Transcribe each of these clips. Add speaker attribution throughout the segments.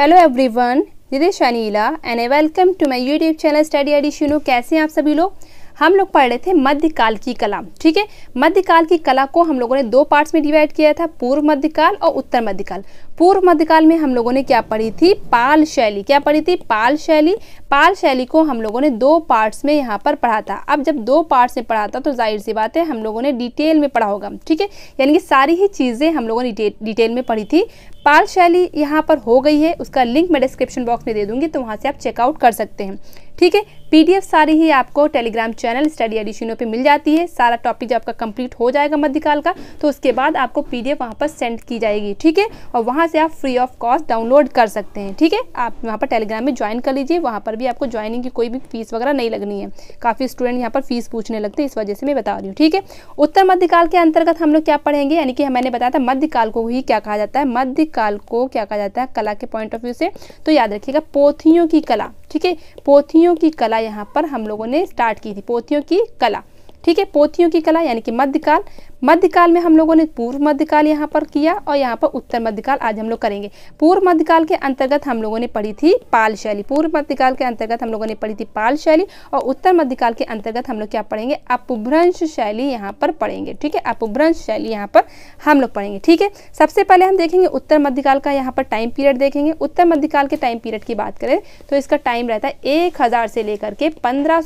Speaker 1: Hello everyone this Shanila and a welcome to my YouTube channel study एडिशनो कैसे हैं आप सभी लोग हम लोग पढ़ रहे थे मध्यकाल की कला ठीक है मध्यकाल की कला को हम लोगों ने दो पार्ट्स में डिवाइड किया था पूर्व मध्यकाल और उत्तर मध्यकाल पूर्व मध्यकाल में हम लोगों ने क्या पढ़ी थी पाल शैली क्या पढ़ी थी पाल शैली पाल शैली को हम लोगों ने दो पार्ट्स में यहाँ पर पढ़ा था अब जब दो पार्ट्स में पढ़ा था तो जाहिर सी बात है हम लोगों ने डिटेल में पढ़ा होगा ठीक है यानी कि सारी ही चीज़ें हम लोगों ने डिटेल में पढ़ी थी पाल शैली यहाँ पर हो गई है उसका लिंक मैं डिस्क्रिप्शन बॉक्स में दे दूँगी तो वहाँ से आप चेकआउट कर सकते हैं ठीक है पीडीएफ सारी ही आपको टेलीग्राम चैनल स्टडी एडिशनों पे मिल जाती है सारा टॉपिक जब आपका कंप्लीट हो जाएगा मध्यकाल का तो उसके बाद आपको पीडीएफ वहाँ पर सेंड की जाएगी ठीक है और वहाँ से आप फ्री ऑफ कॉस्ट डाउनलोड कर सकते हैं ठीक है आप वहाँ पर टेलीग्राम में ज्वाइन कर लीजिए वहाँ पर भी आपको ज्वाइनिंग की कोई भी फीस वगैरह नहीं लगनी है काफ़ी स्टूडेंट यहाँ पर फीस पूछने लगते हैं इस वजह से मैं बता रही हूँ ठीक है उत्तर मध्यकाल के अंतर्गत हम लोग क्या पढ़ेंगे यानी कि मैंने बताया था मध्यकाल को ही क्या कहा जाता है मध्यकाल को क्या कहा जाता है कला के पॉइंट ऑफ व्यू से तो याद रखिएगा पोथियों की कला ठीक है पोथियों की कला यहाँ पर हम लोगों ने स्टार्ट की थी पोथियों की कला ठीक है पोथियों की कला यानी कि मध्यकाल मध्यकाल में हम लोगों ने पूर्व मध्यकाल यहाँ पर किया और यहाँ पर उत्तर मध्यकाल आज हम लोग करेंगे पूर्व मध्यकाल के अंतर्गत हम लोगों ने पढ़ी थी पाल शैली पूर्व मध्यकाल के अंतर्गत हम लोगों ने पढ़ी थी पाल शैली और उत्तर मध्यकाल के अंतर्गत हम लोग क्या पढ़ेंगे अपभ्रंश शैली यहाँ पर पढ़ेंगे ठीक है अपभ्रंश शैली यहाँ पर हम लोग पढ़ेंगे ठीक है सबसे पहले हम देखेंगे उत्तर मध्यकाल का यहाँ पर टाइम पीरियड देखेंगे उत्तर मध्यकाल के टाइम पीरियड की बात करें तो इसका टाइम रहता है एक हज़ार से लेकर के पंद्रह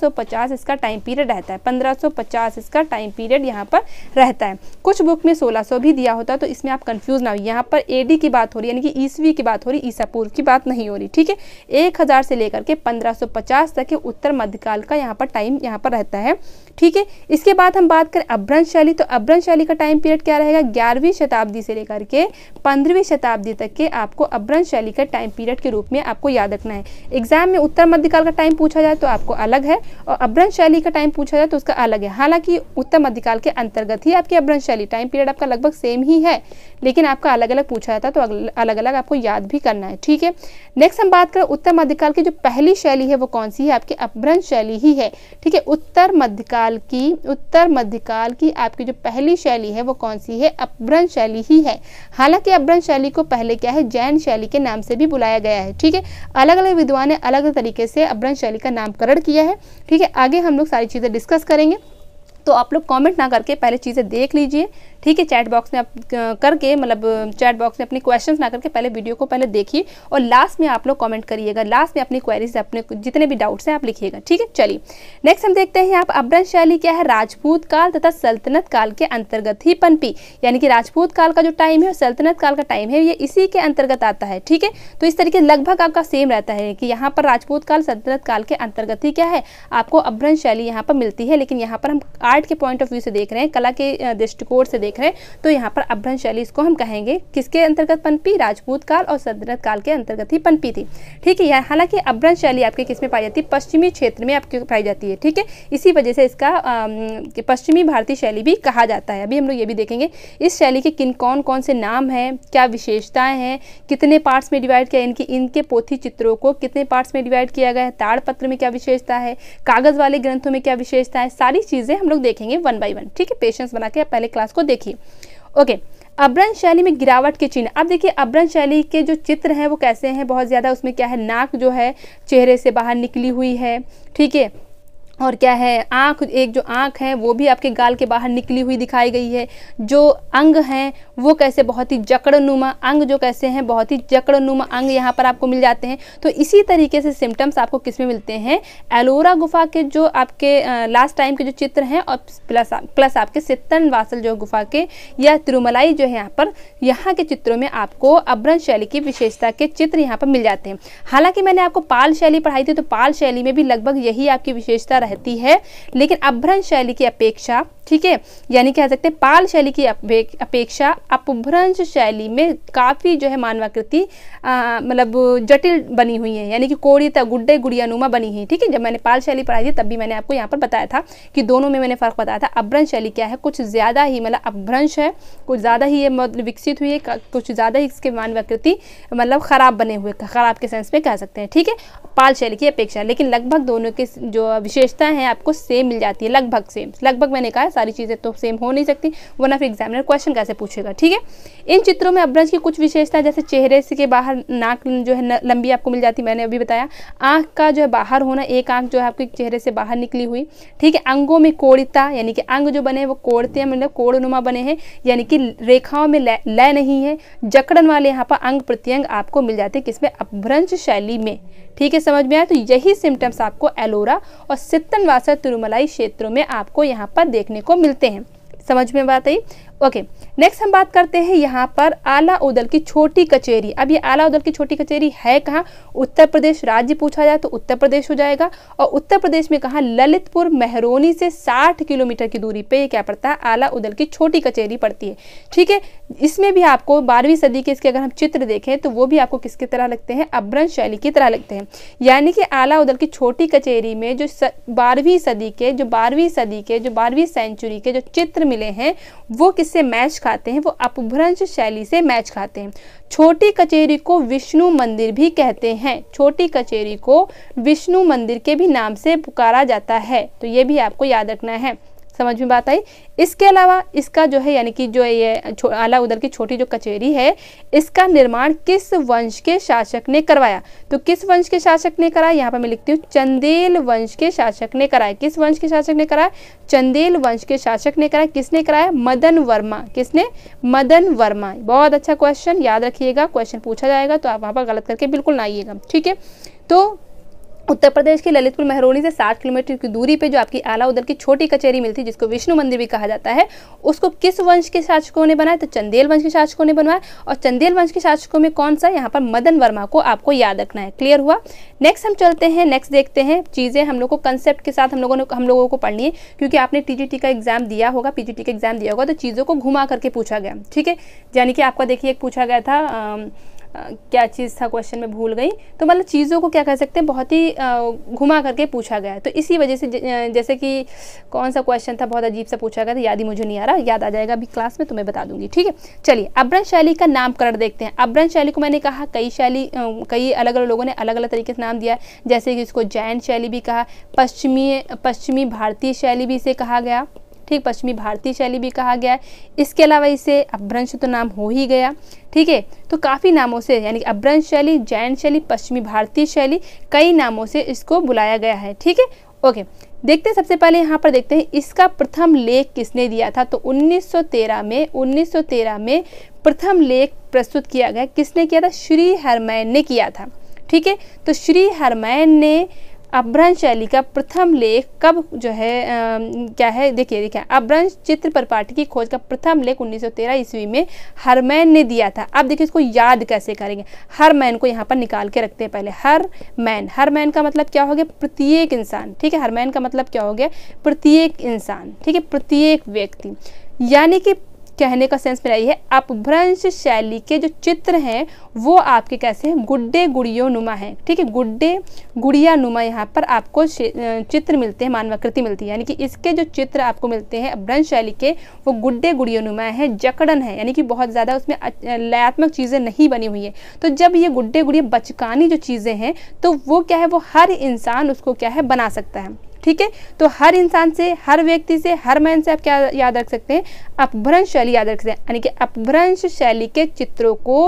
Speaker 1: इसका टाइम पीरियड रहता है पंद्रह इसका टाइम पीरियड यहाँ पर रहता है होता है कुछ बुक में 1600 भी दिया होता है तो इसमें आप कंफ्यूज ना हो यहाँ पर एडी की बात हो रही है यानी कि ईसवी की बात हो रही ईसा पूर्व की बात नहीं हो रही ठीक है एक से लेकर के पंद्रह तक के उत्तर मध्यकाल का यहाँ पर टाइम यहाँ पर रहता है ठीक है इसके बाद हम बात करें अभ्रंश शैली तो अभ्रंश शैली का टाइम पीरियड क्या रहेगा ग्यारहवीं शताब्दी से लेकर के पंद्रहवीं शताब्दी तक के आपको अभ्रंश शैली का टाइम पीरियड के रूप में आपको याद रखना है एग्जाम में उत्तर मध्यकाल का टाइम पूछा जाए तो आपको अलग है और अभ्रंश शैली का टाइम पूछा जाए तो उसका अलग है हालांकि उत्तर मध्यकाल के अंतर्गत ही आपके आपकी अभ्रंश शैली टाइम पीरियड आपका लगभग सेम ही है लेकिन आपका अलग अलग पूछा जाता है तो अलग, अलग आपको याद भी करना है ठीक है नेक्स्ट हम बात करें उत्तर मध्यकाल की जो पहली शैली है वो कौन सी है आपकी अभ्रंश शैली ही है ठीक है उत्तर मध्यकाल की उत्तर मध्यकाल की आपकी जो पहली शैली है वो कौन सी है अभ्रंश शैली ही है हालांकि अभ्रंश शैली को पहले क्या है जैन शैली के नाम से भी बुलाया गया है ठीक है अलग अलग विद्वान ने अलग अलग तरीके से अभ्रंश शैली का नामकरण किया है ठीक है आगे हम लोग सारी चीज़ें डिस्कस करेंगे तो आप लोग कमेंट ना करके पहले चीज़ें देख लीजिए ठीक है चैट बॉक्स में आप करके मतलब चैट बॉक्स में अपनी क्वेश्चंस ना करके पहले वीडियो को पहले देखिए और लास्ट में आप लोग कमेंट करिएगा लास्ट में अपनी क्वेरीज अपने जितने भी डाउट्स हैं आप लिखिएगा ठीक है चलिए नेक्स्ट हम देखते हैं आप पर शैली क्या है राजपूत काल तथा सल्तनत काल के अंतर्गत ही पनपी यानी कि राजपूत काल का जो टाइम है और सल्तनत काल का टाइम है ये इसी के अंतर्गत आता है ठीक है तो इस तरीके लगभग आपका सेम रहता है कि यहाँ पर राजपूत काल सल्तनत काल के अंतर्गत ही क्या है आपको अब्रन शैली यहाँ पर मिलती है लेकिन यहाँ पर हम आर्ट के पॉइंट ऑफ व्यू से देख रहे हैं कला के दृष्टिकोण से देख रहे हैं तो यहाँ पर अभ्रंश शैली इसको हम कहेंगे किसके अंतर्गत पनपी राजपूत काल और सदरत काल के अंतर्गत ही पनपी थी ठीक है हालांकि अभ्रंश शैली आपके किस में पाई जाती है पश्चिमी क्षेत्र में आपकी पाई जाती है ठीक है इसी वजह से इसका पश्चिमी भारतीय शैली भी कहा जाता है अभी हम लोग ये भी देखेंगे इस शैली के किन कौन कौन से नाम हैं क्या विशेषताएँ हैं कितने पार्ट्स में डिवाइड किया इनकी इनके पोथी चित्रों को कितने पार्ट्स में डिवाइड किया गया है ताड़पत्र में क्या विशेषता है कागज़ वाले ग्रंथों में क्या विशेषता है सारी चीज़ें हम लोग देखेंगे वन बाई वन ठीक है पेशेंस बना के पहले क्लास को देखिए ओके अब्रन शैली में गिरावट के चिन्ह अब देखिए अब्रन शैली के जो चित्र हैं वो कैसे हैं बहुत ज़्यादा उसमें क्या है नाक जो है चेहरे से बाहर निकली हुई है ठीक है और क्या है आँख एक जो आँख है वो भी आपके गाल के बाहर निकली हुई दिखाई गई है जो अंग हैं वो कैसे बहुत ही जकड़नुमा अंग जो कैसे हैं बहुत ही जकड़नुमा अंग यहाँ पर आपको मिल जाते हैं तो इसी तरीके से सिम्टम्स आपको किस में मिलते हैं एलोरा गुफा के जो आपके लास्ट टाइम के जो चित्र हैं और प्लस प्लस आपके सित्तन वासल जो गुफा के या तिरुमलाई जो है यहाँ पर यहाँ के चित्रों में आपको अब्रन शैली की विशेषता के चित्र यहाँ पर मिल जाते हैं हालाँकि मैंने आपको पाल शैली पढ़ाई थी तो पाल शैली में भी लगभग यही आपकी विशेषता रहती है लेकिन अभ्रण शैली की अपेक्षा ठीक है यानी कह सकते हैं पाल शैली की अपेक्षा अपभ्रंश शैली में काफ़ी जो है मानवाकृति मतलब जटिल बनी हुई है यानी कि कोड़ी गुड्डे गुड़िया नुमा बनी हुई ठीक है जब मैंने पाल शैली पढ़ाई थी तब भी मैंने आपको यहाँ पर बताया था कि दोनों में मैंने फ़र्क बताया था अभ्रंश शैली क्या है कुछ ज़्यादा ही मतलब अभ्रंश है कुछ ज़्यादा ही ये मतलब विकसित हुई है कुछ ज़्यादा ही इसके मानवाकृति मतलब ख़राब बने हुए ख़राब के सेंस में कह सकते हैं ठीक है पाल शैली की अपेक्षा लेकिन लगभग दोनों के जो विशेष विशेषता है आपको सेम मिल जाती है लगभग सेम लगभग मैंने कहा सारी चीज़ें तो सेम हो नहीं सकती वरना फिर एग्जामिनर क्वेश्चन कैसे पूछेगा ठीक है इन चित्रों में अभ्रंश की कुछ विशेषता जैसे चेहरे के बाहर नाक जो है लंबी आपको मिल जाती मैंने अभी बताया आँख का जो है बाहर होना एक आँख जो है आपके चेहरे से बाहर निकली हुई ठीक है अंगों में कोड़ता यानी कि अंग जो बने वो कोड़ते हैं मतलब कोड़नुमा बने हैं यानी कि रेखाओं में लय नहीं है जकड़न वाले यहाँ पर अंग प्रत्यंग आपको मिल जाते हैं किसमें अभ्रंश शैली में ठीक है समझ में आया तो यही सिम्टम्स आपको एलोरा और सित कीर्तनवासा तिरुमलाई क्षेत्रों में आपको यहाँ पर देखने को मिलते हैं समझ में बात आई ओके नेक्स्ट हम बात करते हैं यहाँ पर आला उदल की छोटी कचेरी अब ये आला उदल की छोटी कचेरी है कहाँ उत्तर प्रदेश राज्य पूछा जाए तो उत्तर प्रदेश हो जाएगा और उत्तर प्रदेश में कहाँ ललितपुर महरोनी से 60 किलोमीटर की दूरी पे ये क्या पड़ता है आला उदल की छोटी कचेरी पड़ती है ठीक है इसमें भी आपको बारहवीं सदी के इसके अगर हम चित्र देखें तो वो भी आपको किसकी तरह लगते हैं अभ्रंश शैली की तरह लगते हैं यानी कि आला उदल की छोटी कचेरी में जो बारहवीं सदी के जो बारहवीं सदी के जो बारहवीं सेंचुरी के जो चित्र मिले हैं वो किस से मैच खाते हैं वो अपभ्रंश शैली से मैच खाते हैं छोटी कचेरी को विष्णु मंदिर भी कहते हैं छोटी कचेरी को विष्णु मंदिर के भी नाम से पुकारा जाता है तो ये भी आपको याद रखना है समझ में बात आई इसके अलावा इसका जो है यानी कि जो ये आला उदर की छोटी जो कचेरी है इसका निर्माण किस वंश के शासक ने करवाया तो किस वंश के शासक ने कराया यहाँ पर मैं लिखती हूँ चंदेल वंश के शासक ने कराया किस वंश के शासक ने कराया चंदेल वंश के शासक ने कराया किसने कराया मदन वर्मा किसने मदन वर्मा बहुत अच्छा क्वेश्चन याद रखिएगा क्वेश्चन पूछा जाएगा तो आप वहाँ पर गलत करके बिल्कुल ना आइएगा ठीक है तो उत्तर प्रदेश के ललितपुर महरौनी से 60 किलोमीटर की दूरी पे जो आपकी आला उदल की छोटी कचहरी मिलती है जिसको विष्णु मंदिर भी कहा जाता है उसको किस वंश के शासकों ने बनाया तो चंदेल वंश के शासकों ने बनवाया और चंदेल वंश के शासकों में कौन सा यहाँ पर मदन वर्मा को आपको याद रखना है क्लियर हुआ नेक्स्ट हम चलते हैं नेक्स्ट देखते हैं चीज़ें हम लोग को कंसेप्ट के साथ हम लोगों ने हम लोगों को पढ़नी है क्योंकि आपने टी का एग्जाम दिया होगा पी का एग्जाम दिया होगा तो चीज़ों को घुमा करके पूछा गया ठीक है यानी कि आपका देखिए पूछा गया था क्या चीज़ था क्वेश्चन में भूल गई तो मतलब चीज़ों को क्या कह सकते हैं बहुत ही घुमा करके पूछा गया तो इसी वजह से जैसे कि कौन सा क्वेश्चन था बहुत अजीब सा पूछा गया था याद ही मुझे नहीं आ रहा याद आ जाएगा अभी क्लास में तो मैं बता दूंगी ठीक है चलिए अब्रंश शैली का नामकरण देखते हैं अब्रंश शैली को मैंने कहा कई शैली कई अलग अलग लोगों ने अलग अलग तरीके से नाम दिया जैसे कि इसको जैन शैली भी कहा पश्चिमी पश्चिमी भारतीय शैली भी इसे कहा गया ठीक पश्चिमी भारतीय शैली भी कहा गया है इसके अलावा इसे अभ्रंश तो नाम हो ही गया ठीक है तो काफ़ी नामों से यानी अभ्रंश शैली जैन शैली पश्चिमी भारतीय शैली कई नामों से इसको बुलाया गया है ठीक है ओके देखते हैं सबसे पहले यहाँ पर देखते हैं इसका प्रथम लेख किसने दिया था तो 1913 में 1913 में प्रथम लेख प्रस्तुत किया गया किसने किया था श्री हरमैन ने किया था ठीक है तो श्री हरमैन ने अभ्रंश शैली का प्रथम लेख कब जो है आ, क्या है देखिए देखिए अभ्रंश चित्र परपाटी की खोज का प्रथम लेख 1913 ईस्वी में हरमैन ने दिया था अब देखिए इसको याद कैसे करेंगे हरमैन को यहाँ पर निकाल के रखते हैं पहले हर मैन हर मैन का मतलब क्या हो गया प्रत्येक इंसान ठीक है हर मैन का मतलब क्या हो गया प्रत्येक इंसान ठीक है प्रत्येक व्यक्ति यानी कि कहने का सेंस मेरा ये है अपभ्रंश शैली के जो चित्र हैं वो आपके कैसे हैं गुड्डे गुड़ियों नुमा हैं ठीक है गुड्डे गुड़िया नुमा यहाँ पर आपको चित्र मिलते हैं मानवाकृति मिलती है यानी कि इसके जो चित्र आपको मिलते हैं अपभ्रंश शैली के वो गुड्डे गुड़ियों नुमा है जकड़न है यानी कि बहुत ज़्यादा उसमें लयात्मक चीज़ें नहीं बनी हुई है तो जब ये गुड्डे गुड़िया बचकानी जो चीज़ें हैं तो वो क्या है वो हर इंसान उसको क्या है बना सकता है ठीक है तो हर इंसान से हर व्यक्ति से हर मैन से आप क्या याद रख सकते हैं अपभ्रंश शैली याद रख सकते हैं यानी कि अपभ्रंश शैली के चित्रों को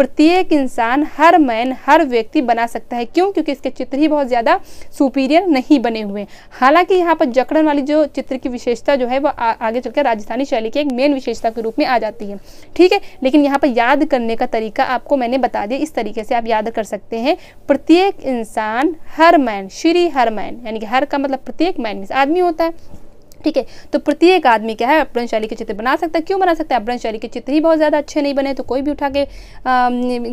Speaker 1: प्रत्येक इंसान हर मैन हर व्यक्ति बना सकता है क्यों क्योंकि इसके चित्र ही बहुत ज़्यादा सुपीरियर नहीं बने हुए हालांकि यहाँ पर जकड़न वाली जो चित्र की विशेषता जो है वह आगे चलकर राजस्थानी शैली की एक मेन विशेषता के रूप में आ जाती है ठीक है लेकिन यहाँ पर याद करने का तरीका आपको मैंने बता दिया इस तरीके से आप याद कर सकते हैं प्रत्येक इंसान हर मैन श्री हर मैन यानी कि हर का मतलब प्रत्येक मैन आदमी होता है ठीक है तो प्रत्येक आदमी क्या है अपभ्रंश शैली के चित्र बना सकता है क्यों बना सकता है अपभ्रंश शैली के चित्र ही बहुत ज़्यादा अच्छे नहीं बने तो कोई भी उठा के आ,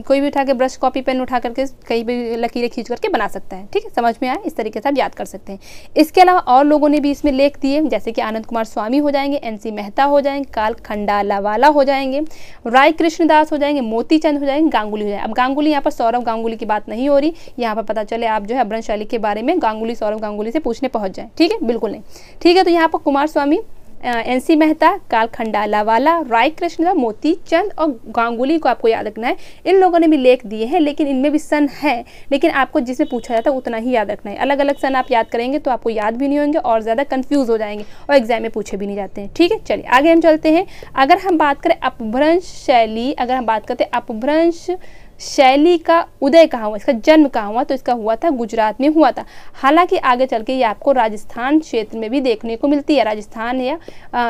Speaker 1: कोई भी उठा के ब्रश कॉपी पेन उठा करके कहीं भी लकीरें खींच करके बना सकता है ठीक है समझ में आए इस तरीके से आप याद कर सकते हैं इसके अलावा और लोगों ने भी इसमें लेख दिए जैसे कि आनंद कुमार स्वामी हो जाएंगे एन मेहता हो जाएंगे काल खंडालावाला हो जाएंगे राय कृष्णदास हो जाएंगे मोती चंद हो जाएंगे गांगुली हो जाएंगे अब गांगुली यहाँ पर सौरभ गांगुली की बात नहीं हो रही यहाँ पर पता चले आप जो है अपभ्रंश शैली के बारे में गांगुली सौरभ गांगुली से पूछने पहुँच जाए ठीक है बिल्कुल नहीं ठीक है तो यहाँ पर Coomaraswamy N C Mehta Karl Khandalavala राय कृष्ण मोती चंद और गांगुली को आपको याद रखना है इन लोगों ने भी लेख दिए हैं लेकिन इनमें भी सन है लेकिन आपको जिसमें पूछा जाता है उतना ही याद रखना है अलग अलग सन आप याद करेंगे तो आपको याद भी नहीं होंगे और ज़्यादा कन्फ्यूज़ हो जाएंगे और एग्जाम में पूछे भी नहीं जाते हैं ठीक है चलिए आगे हम चलते हैं अगर हम बात करें अपभ्रंश शैली अगर हम बात करते हैं अपभ्रंश शैली का उदय कहाँ हुआ इसका जन्म कहाँ हुआ तो इसका हुआ था गुजरात में हुआ था हालांकि आगे चल के ये आपको राजस्थान क्षेत्र में भी देखने को मिलती है राजस्थान या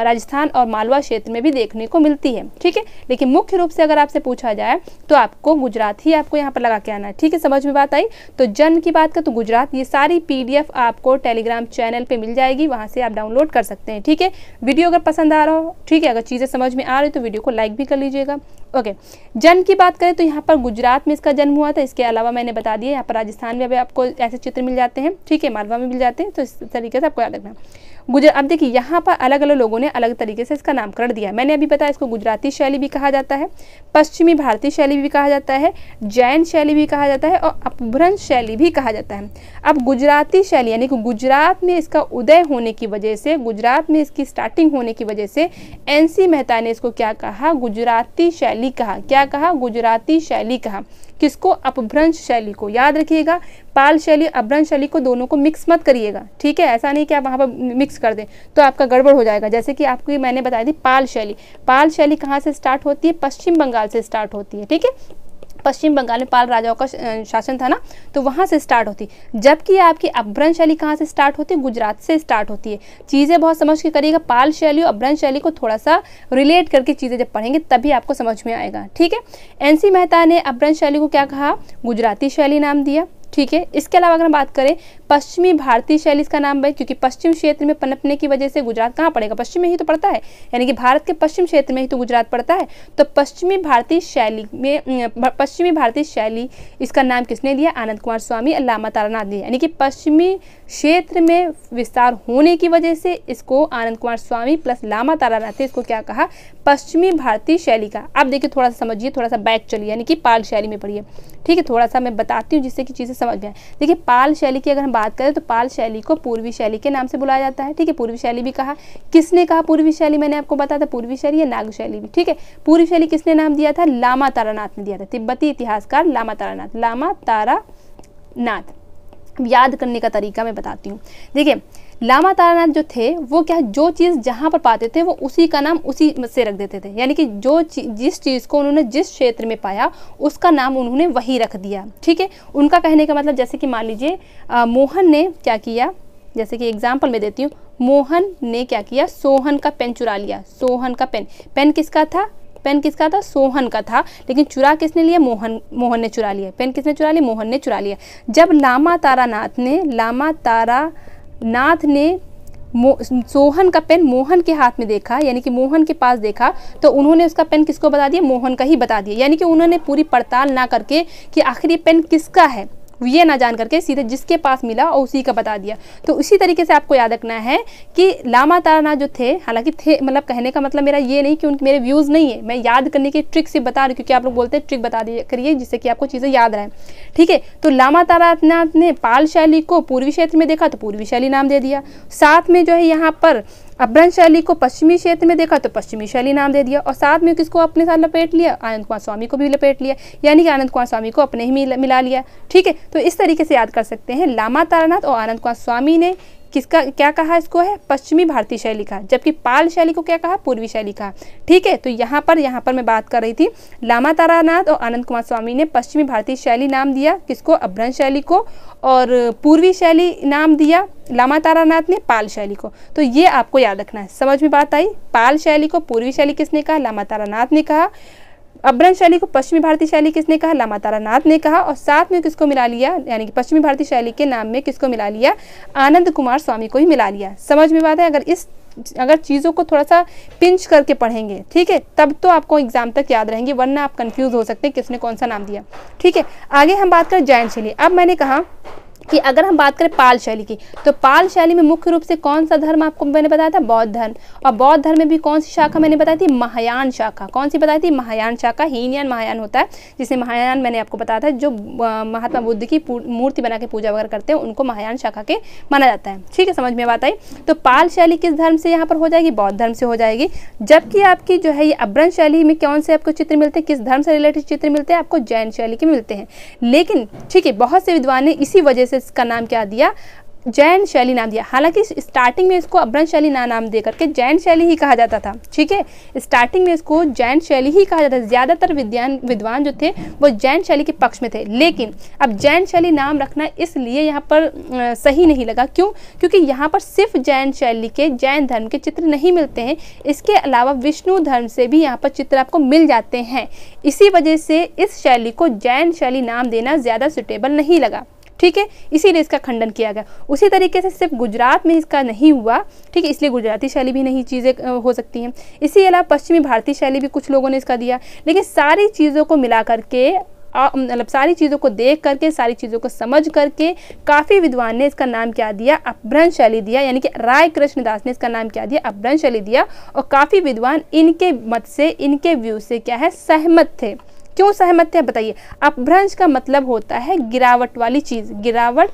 Speaker 1: राजस्थान और मालवा क्षेत्र में भी देखने को मिलती है ठीक है लेकिन मुख्य रूप से अगर आपसे पूछा जाए तो आपको गुजरात ही आपको यहाँ पर लगा के आना है ठीक है समझ में बात आई तो जन्म की बात कर तो गुजरात ये सारी पी आपको टेलीग्राम चैनल पर मिल जाएगी वहाँ से आप डाउनलोड कर सकते हैं ठीक है वीडियो अगर पसंद आ रहा हो ठीक है अगर चीज़ें समझ में आ रही तो वीडियो को लाइक भी कर लीजिएगा ओके जन्म की बात करें तो यहाँ पर गुजरात में इसका जन्म हुआ था इसके अलावा मैंने बता दिया यहाँ पर राजस्थान में भी आपको ऐसे चित्र मिल जाते हैं ठीक है मालवा में मिल जाते हैं तो इस तरीके से आपको याद रखना गुजर अब देखिए यहाँ पर अलग अलग लोगों ने अलग तरीके से इसका नामकरण दिया मैंने अभी बताया इसको गुजराती शैली भी कहा जाता है पश्चिमी भारतीय शैली भी कहा जाता है जैन शैली भी कहा जाता है और अपभ्रंश शैली भी कहा जाता है अब गुजराती शैली यानी कि गुजरात में इसका उदय होने की वजह से गुजरात में इसकी स्टार्टिंग होने की वजह से एन मेहता ने इसको क्या कहा गुजराती शैली कहा क्या कहा गुजराती शैली कहा किसको अपभ्रंश शैली को याद रखिएगा पाल शैली अपभ्रंश शैली को दोनों को मिक्स मत करिएगा ठीक है ऐसा नहीं कि आप वहाँ पर मिक्स मिक्स कर दें तो आपका गड़बड़ हो जाएगा जैसे कि आपको मैंने बताया थी पाल शैली पाल शैली कहाँ से स्टार्ट होती है पश्चिम बंगाल से स्टार्ट होती है ठीक है पश्चिम बंगाल में पाल राजाओं का शासन था ना तो वहाँ से स्टार्ट होती जबकि आपकी अभ्रंश शैली कहाँ से स्टार्ट होती है गुजरात से स्टार्ट होती है चीज़ें बहुत समझ के करिएगा पाल शैली और अभ्रंश शैली को थोड़ा सा रिलेट करके चीज़ें जब पढ़ेंगे तभी आपको समझ में आएगा ठीक है एन मेहता ने अभ्रंश शैली को क्या कहा गुजराती शैली नाम दिया ठीक है इसके अलावा अगर हम बात करें पश्चिमी भारतीय शैली इसका नाम है क्योंकि पश्चिम क्षेत्र में पनपने की वजह से गुजरात कहाँ पड़ेगा पश्चिम में ही तो पड़ता है यानी कि भारत के पश्चिम क्षेत्र में ही तो गुजरात पड़ता है तो पश्चिमी भारतीय शैली में पश्चिमी भारतीय शैली इसका नाम किसने दिया आनंद कुमार स्वामी अलामा तारानाथ ने यानी कि पश्चिमी क्षेत्र में विस्तार होने की वजह से इसको आनंद कुमार स्वामी प्लस लामा तारानाथ ने इसको क्या कहा पश्चिमी भारतीय शैली का अब देखिए थोड़ा सा समझिए थोड़ा सा बैक चलिए यानी कि पाल शैली में पढ़िए ठीक है थोड़ा सा मैं बताती हूँ जिससे कि चीज़ें समझ में आए देखिए पाल शैली की अगर हम बात करें तो पाल शैली को पूर्वी शैली के नाम से बुलाया जाता है ठीक है पूर्वी शैली भी कहा किसने कहा पूर्वी शैली मैंने आपको बताया था पूर्वी शैली या नाग शैली भी ठीक है पूर्वी शैली किसने नाम दिया था लामा तारानाथ ने दिया था तिब्बती इतिहासकार लामा तारानाथ लामा तारानाथ याद करने का तरीका मैं बताती हूँ देखिए लामा तारानाथ जो थे वो क्या जो चीज़ जहाँ पर पाते थे वो उसी का नाम उसी से रख देते थे यानी कि जो ची, जिस चीज़ को उन्होंने जिस क्षेत्र में पाया उसका नाम उन्होंने वही रख दिया ठीक है उनका कहने का मतलब जैसे कि मान लीजिए मोहन ने क्या किया जैसे कि एग्जाम्पल मैं देती हूँ मोहन ने क्या किया सोहन का पेन चुरा लिया सोहन का पेन पेन किसका था पेन किसका था सोहन का था लेकिन चुरा किसने लिया मोहन मोहन ने चुरा लिया पेन किसने चुरा लिया मोहन ने चुरा लिया जब लामा तारानाथ ने लामा तारा नाथ ने सोहन का पेन मोहन के हाथ में देखा यानी कि मोहन के पास देखा तो उन्होंने उसका पेन किसको बता दिया मोहन का ही बता दिया यानी कि उन्होंने पूरी पड़ताल ना करके कि आखिर ये पेन किसका है ये ना जान करके सीधे जिसके पास मिला और उसी का बता दिया तो उसी तरीके से आपको याद रखना है कि लामा ताराना जो थे हालांकि थे मतलब कहने का मतलब मेरा ये नहीं कि उनके मेरे व्यूज़ नहीं है मैं याद करने की ट्रिक से बता रही क्योंकि आप लोग बोलते हैं ट्रिक बता दिए करिए जिससे कि आपको चीज़ें याद रहें ठीक है तो लामा तारानाथ ने पाल शैली को पूर्वी क्षेत्र में देखा तो पूर्वी शैली नाम दे दिया साथ में जो है यहाँ पर अभ्रंश शैली को पश्चिमी क्षेत्र में देखा तो पश्चिमी शैली नाम दे दिया और साथ में किसको अपने साथ लपेट लिया आनंद कुमार स्वामी को भी लपेट लिया यानी कि आनंद कुमार स्वामी को अपने ही मिला लिया ठीक है तो इस तरीके से याद कर सकते हैं लामा तारानाथ और आनंद कुमार स्वामी ने किसका क्या कहा इसको है पश्चिमी भारतीय शैली कहा जबकि पाल शैली को क्या कहा पूर्वी शैली कहा ठीक है तो यहाँ पर यहाँ पर मैं बात कर रही थी लामा तारानाथ और आनंद कुमार स्वामी ने पश्चिमी भारतीय शैली नाम दिया किसको अभ्रंश शैली को और पूर्वी शैली नाम दिया लामा तारानाथ ने पाल शैली को तो ये आपको याद रखना है समझ में बात आई पाल शैली को पूर्वी शैली किसने कहा लामा तारानाथ ने कहा अब्रन शैली को पश्चिमी भारतीय शैली किसने कहा लामा तारानाथ ने कहा और साथ में किसको मिला लिया यानी कि पश्चिमी भारतीय शैली के नाम में किसको मिला लिया आनंद कुमार स्वामी को ही मिला लिया समझ में बात है अगर इस अगर चीज़ों को थोड़ा सा पिंच करके पढ़ेंगे ठीक है तब तो आपको एग्जाम तक याद रहेंगे वरना आप कंफ्यूज हो सकते हैं किसने कौन सा नाम दिया ठीक है आगे हम बात करें जैन शैली अब मैंने कहा कि अगर हम बात करें पाल शैली की तो पाल शैली में मुख्य रूप से कौन सा धर्म आपको मैंने बताया था बौद्ध धर्म और बौद्ध धर्म में भी कौन सी शाखा मैंने बताई थी महायान शाखा कौन सी बताई थी महायान शाखा हीनयान महायान होता है जिसे महायान मैंने आपको बताया था जो महात्मा बुद्ध की मूर्ति बना के पूजा वगैरह करते हैं उनको महायान शाखा के माना जाता है ठीक है समझ में बात आई तो पाल शैली किस धर्म से यहाँ पर हो जाएगी बौद्ध धर्म से हो जाएगी जबकि आपकी जो है ये अब्रन शैली में कौन से आपको चित्र मिलते हैं किस धर्म से रिलेटेड चित्र मिलते हैं आपको जैन शैली के मिलते हैं लेकिन ठीक है बहुत से विद्वान ने इसी वजह से इसका नाम क्या दिया जैन शैली नाम दिया हालांकि स्टार्टिंग में इसको अब्रन शैली ना नाम दे करके जैन शैली ही कहा जाता था ठीक है स्टार्टिंग में इसको जैन शैली ही कहा जाता था ज़्यादातर विद्वान विद्वान जो थे वो जैन शैली के पक्ष में थे लेकिन अब जैन शैली नाम रखना इसलिए यहाँ पर सही नहीं लगा क्यों क्योंकि यहाँ पर सिर्फ जैन शैली के जैन धर्म के चित्र नहीं मिलते हैं इसके अलावा विष्णु धर्म से भी यहाँ पर चित्र आपको मिल जाते हैं इसी वजह से इस शैली को जैन शैली नाम देना ज़्यादा सुटेबल नहीं लगा ठीक है इसीलिए इसका खंडन किया गया उसी तरीके से सिर्फ गुजरात में इसका नहीं हुआ ठीक है इसलिए गुजराती शैली भी नहीं चीज़ें हो सकती हैं इसी अलावा पश्चिमी भारतीय शैली भी कुछ लोगों ने इसका दिया लेकिन सारी चीज़ों को मिला करके मतलब सारी चीज़ों को देख करके सारी चीज़ों को समझ करके काफ़ी विद्वान ने इसका नाम क्या दिया अपभ्रंश शैली दिया यानी कि राय कृष्णदास ने इसका नाम क्या दिया अपभ्रंश शैली दिया और काफ़ी विद्वान इनके मत से इनके व्यू से क्या है सहमत थे क्यों सहमत है बताइए अपभ्रंश का मतलब होता है गिरावट वाली चीज़ गिरावट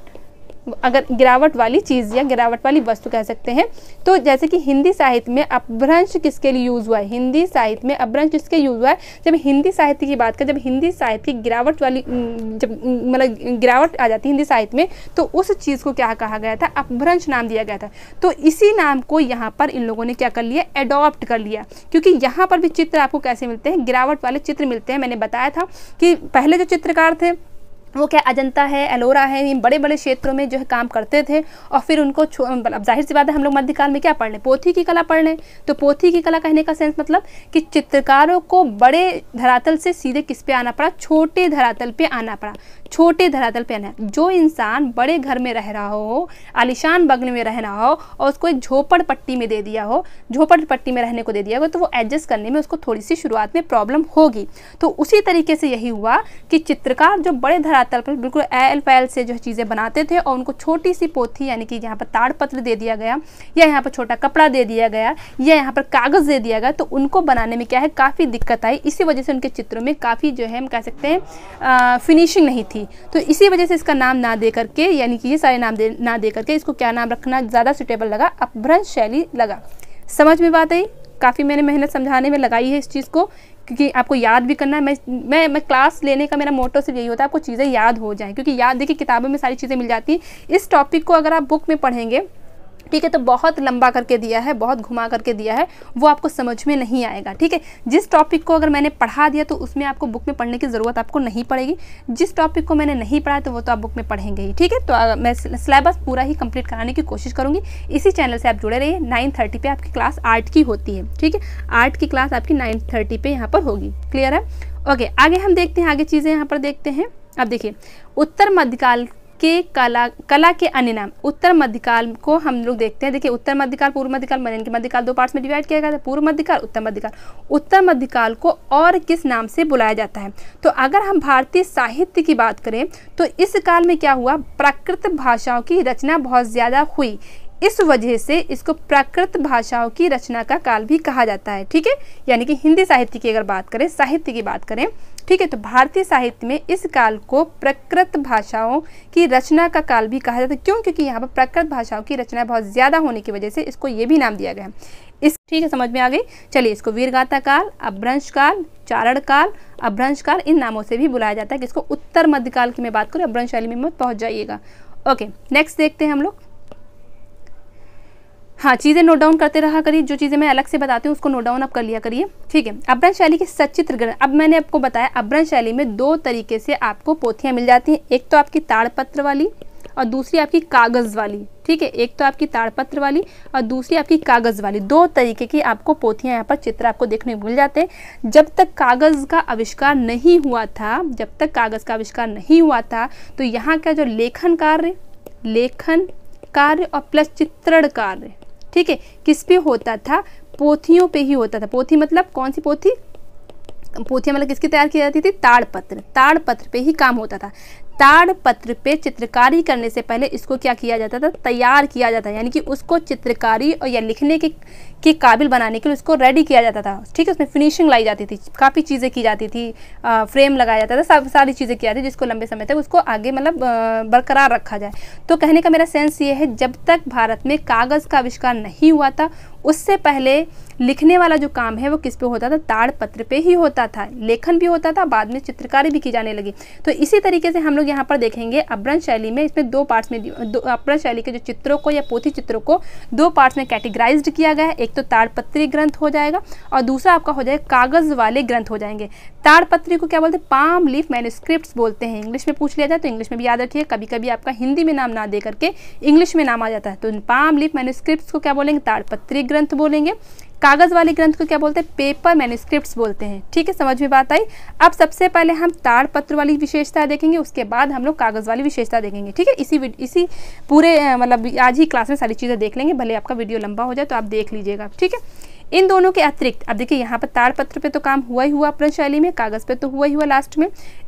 Speaker 1: अगर गिरावट वाली चीज़ या गिरावट वाली वस्तु कह सकते हैं तो जैसे कि हिंदी साहित्य में अपभ्रंश किसके लिए यूज़ हुआ है हिंदी साहित्य में अपभ्रंश किसके यूज़ हुआ है जब हिंदी साहित्य की बात करें जब हिंदी साहित्य की गिरावट वाली जब मतलब गिरावट आ जाती है हिंदी साहित्य में तो उस चीज़ को क्या कहा गया था अपभ्रंश नाम दिया गया था तो इसी नाम को यहाँ पर इन लोगों ने क्या कर लिया एडॉप्ट कर लिया क्योंकि यहाँ पर भी चित्र आपको कैसे मिलते हैं गिरावट वाले चित्र मिलते हैं मैंने बताया था कि पहले जो चित्रकार थे वो क्या अजंता है एलोरा है इन बड़े बड़े क्षेत्रों में जो है काम करते थे और फिर उनको मतलब अब जाहिर सी बात है हम लोग मध्यकाल में क्या पढ़ लें पोथी की कला पढ़ लें तो पोथी की कला कहने का सेंस मतलब कि चित्रकारों को बड़े धरातल से सीधे किस पे आना पड़ा छोटे धरातल पे आना पड़ा छोटे धरातल पे है जो इंसान बड़े घर में रह रहा हो आलिशान बगल में रह रहा हो और उसको एक झोपड़ पट्टी में दे दिया हो झोपड़ पट्टी में रहने को दे दिया हो तो वो एडजस्ट करने में उसको थोड़ी सी शुरुआत में प्रॉब्लम होगी तो उसी तरीके से यही हुआ कि चित्रकार जो बड़े धरातल पर बिल्कुल एल पैल से जो चीज़ें बनाते थे और उनको छोटी सी पोथी यानी कि यहाँ पर ताड़पत्र दे दिया गया या यहाँ पर छोटा कपड़ा दे दिया गया या यहाँ पर कागज़ दे दिया गया तो उनको बनाने में क्या है काफ़ी दिक्कत आई इसी वजह से उनके चित्रों में काफ़ी जो है हम कह सकते हैं फिनिशिंग नहीं थी थी तो इसी वजह से इसका नाम ना दे करके यानी कि ये सारे नाम दे ना दे करके इसको क्या नाम रखना ज़्यादा सुटेबल लगा अपभ्रंश शैली लगा समझ में बात आई काफ़ी मैंने मेहनत समझाने में लगाई है इस चीज़ को क्योंकि आपको याद भी करना है मैं मैं मैं क्लास लेने का मेरा मोटो सिर्फ यही होता है आपको चीज़ें याद हो जाएँ क्योंकि याद देखिए किताबों में सारी चीज़ें मिल जाती हैं इस टॉपिक को अगर आप बुक में पढ़ेंगे ठीक है तो बहुत लंबा करके दिया है बहुत घुमा करके दिया है वो आपको समझ में नहीं आएगा ठीक है जिस टॉपिक को अगर मैंने पढ़ा दिया तो उसमें आपको बुक में पढ़ने की ज़रूरत आपको नहीं पड़ेगी जिस टॉपिक को मैंने नहीं पढ़ा तो वो तो आप बुक में पढ़ेंगे ही ठीक है तो मैं सिलेबस पूरा ही कंप्लीट कराने की कोशिश करूँगी इसी चैनल से आप जुड़े रहिए नाइन थर्टी पर आपकी क्लास आर्ट की होती है ठीक है आर्ट की क्लास आपकी नाइन थर्टी पर यहाँ पर होगी क्लियर है ओके आगे हम देखते हैं आगे चीज़ें यहाँ पर देखते हैं अब देखिए उत्तर मध्यकाल के कला कला के अन्य नाम उत्तर मध्यकाल को हम लोग देखते हैं देखिए उत्तर मध्यकाल पूर्व मध्यकाल मरन के मध्यकाल दो पार्ट्स में डिवाइड किया गया था पूर्व मध्यकाल उत्तर मध्यकाल उत्तर मध्यकाल को और किस नाम से बुलाया जाता है तो अगर हम भारतीय साहित्य की बात करें तो इस काल में क्या हुआ प्राकृत भाषाओं की रचना बहुत ज़्यादा हुई इस वजह से इसको प्राकृत भाषाओं की रचना का काल भी कहा जाता है ठीक है यानी कि हिंदी साहित्य की अगर बात करें साहित्य की बात करें ठीक है तो भारतीय साहित्य में इस काल को प्रकृत भाषाओं की रचना का काल भी कहा जाता है क्यों क्योंकि यहाँ पर प्राकृत भाषाओं की रचना बहुत ज़्यादा होने की वजह से इसको ये भी नाम दिया गया है इस ठीक है समझ में आ गई चलिए इसको वीरगाथा काल अभ्रंश काल चारण काल अभ्रंश काल इन नामों से भी बुलाया जाता है कि इसको उत्तर मध्यकाल की मैं बात करूँ अभ्रंश शैली में मत पहुँच जाइएगा ओके नेक्स्ट देखते हैं हम लोग हाँ चीज़ें नोट डाउन करते रहा करिए जो चीज़ें मैं अलग से बताती हूँ उसको नोट डाउन आप कर लिया करिए ठीक है अब्रन शैली के सचित्र ग्रंथ अब मैंने आपको बताया अब्रन शैली में दो तरीके से आपको पोथियाँ मिल जाती हैं एक तो आपकी ताड़पत्र वाली और दूसरी आपकी कागज़ वाली ठीक है एक तो आपकी ताड़पत्र वाली और दूसरी आपकी कागज़ वाली दो तरीके की आपको पोथियाँ यहाँ पर चित्र आपको देखने को मिल जाते हैं जब तक कागज़ का आविष्कार नहीं हुआ था जब तक कागज़ का आविष्कार नहीं हुआ था तो यहाँ का जो लेखन कार्य लेखन कार्य और प्लस चित्रण कार्य ठीक है किस पे होता था पोथियों पे ही होता था पोथी मतलब कौन सी पोथी पोथियाँ मतलब किसकी तैयार की जाती थी ताड़पत्र ताड़पत्र पे ही काम होता था ताड़पत्र पे चित्रकारी करने से पहले इसको क्या किया जाता था तैयार किया जाता है यानी कि उसको चित्रकारी और या लिखने के के काबिल बनाने के लिए उसको रेडी किया जाता था ठीक है उसमें फिनिशिंग लाई जाती थी काफ़ी चीज़ें की जाती थी आ, फ्रेम लगाया जाता था सब सारी चीज़ें की जाती थी जिसको लंबे समय तक उसको आगे मतलब बरकरार रखा जाए तो कहने का मेरा सेंस ये है जब तक भारत में कागज़ का आविष्कार नहीं हुआ था उससे पहले लिखने वाला जो काम है वो किस पे होता था ताड़ पत्र पे ही होता था लेखन भी होता था बाद में चित्रकारी भी की जाने लगी तो इसी तरीके से हम लोग यहाँ पर देखेंगे अब्रन शैली में इसमें दो पार्ट्स में दो अब्रन शैली के जो चित्रों को या पोथी चित्रों को दो पार्ट्स में कैटेगराइज्ड किया गया है एक तो ताड़पत्री ग्रंथ हो जाएगा और दूसरा आपका हो जाएगा कागज़ वाले ग्रंथ हो जाएंगे ताड़पत्री को क्या बोलते हैं पाम लीफ मैन्यूस्क्रिप्ट बोलते हैं इंग्लिश में पूछ लिया जाए तो इंग्लिश में भी याद रखिए कभी कभी आपका हिंदी में नाम ना दे करके इंग्लिश में नाम आ जाता है तो पाम लीफ मैन्यूस्क्रिप्ट को क्या बोलेंगे ताड़पत्री ग्रंथ बोलेंगे कागज़ वाले ग्रंथ को क्या बोलते हैं पेपर मैन्यूस्क्रिप्ट बोलते हैं ठीक है समझ में बात आई अब सबसे पहले हम ताड़पत्र वाली विशेषता देखेंगे उसके बाद हम लोग कागज़ वाली विशेषता देखेंगे ठीक है इसी इसी पूरे मतलब आज ही क्लास में सारी चीज़ें देख लेंगे भले आपका वीडियो लंबा हो जाए तो आप देख लीजिएगा ठीक है इन दोनों के अतिरिक्त अब देखिए यहाँ पर ताड़पत्र पे तो काम हुआ ही हुआ अपन शैली में कागज़ पे तो हुआ ही हुआ लास्ट में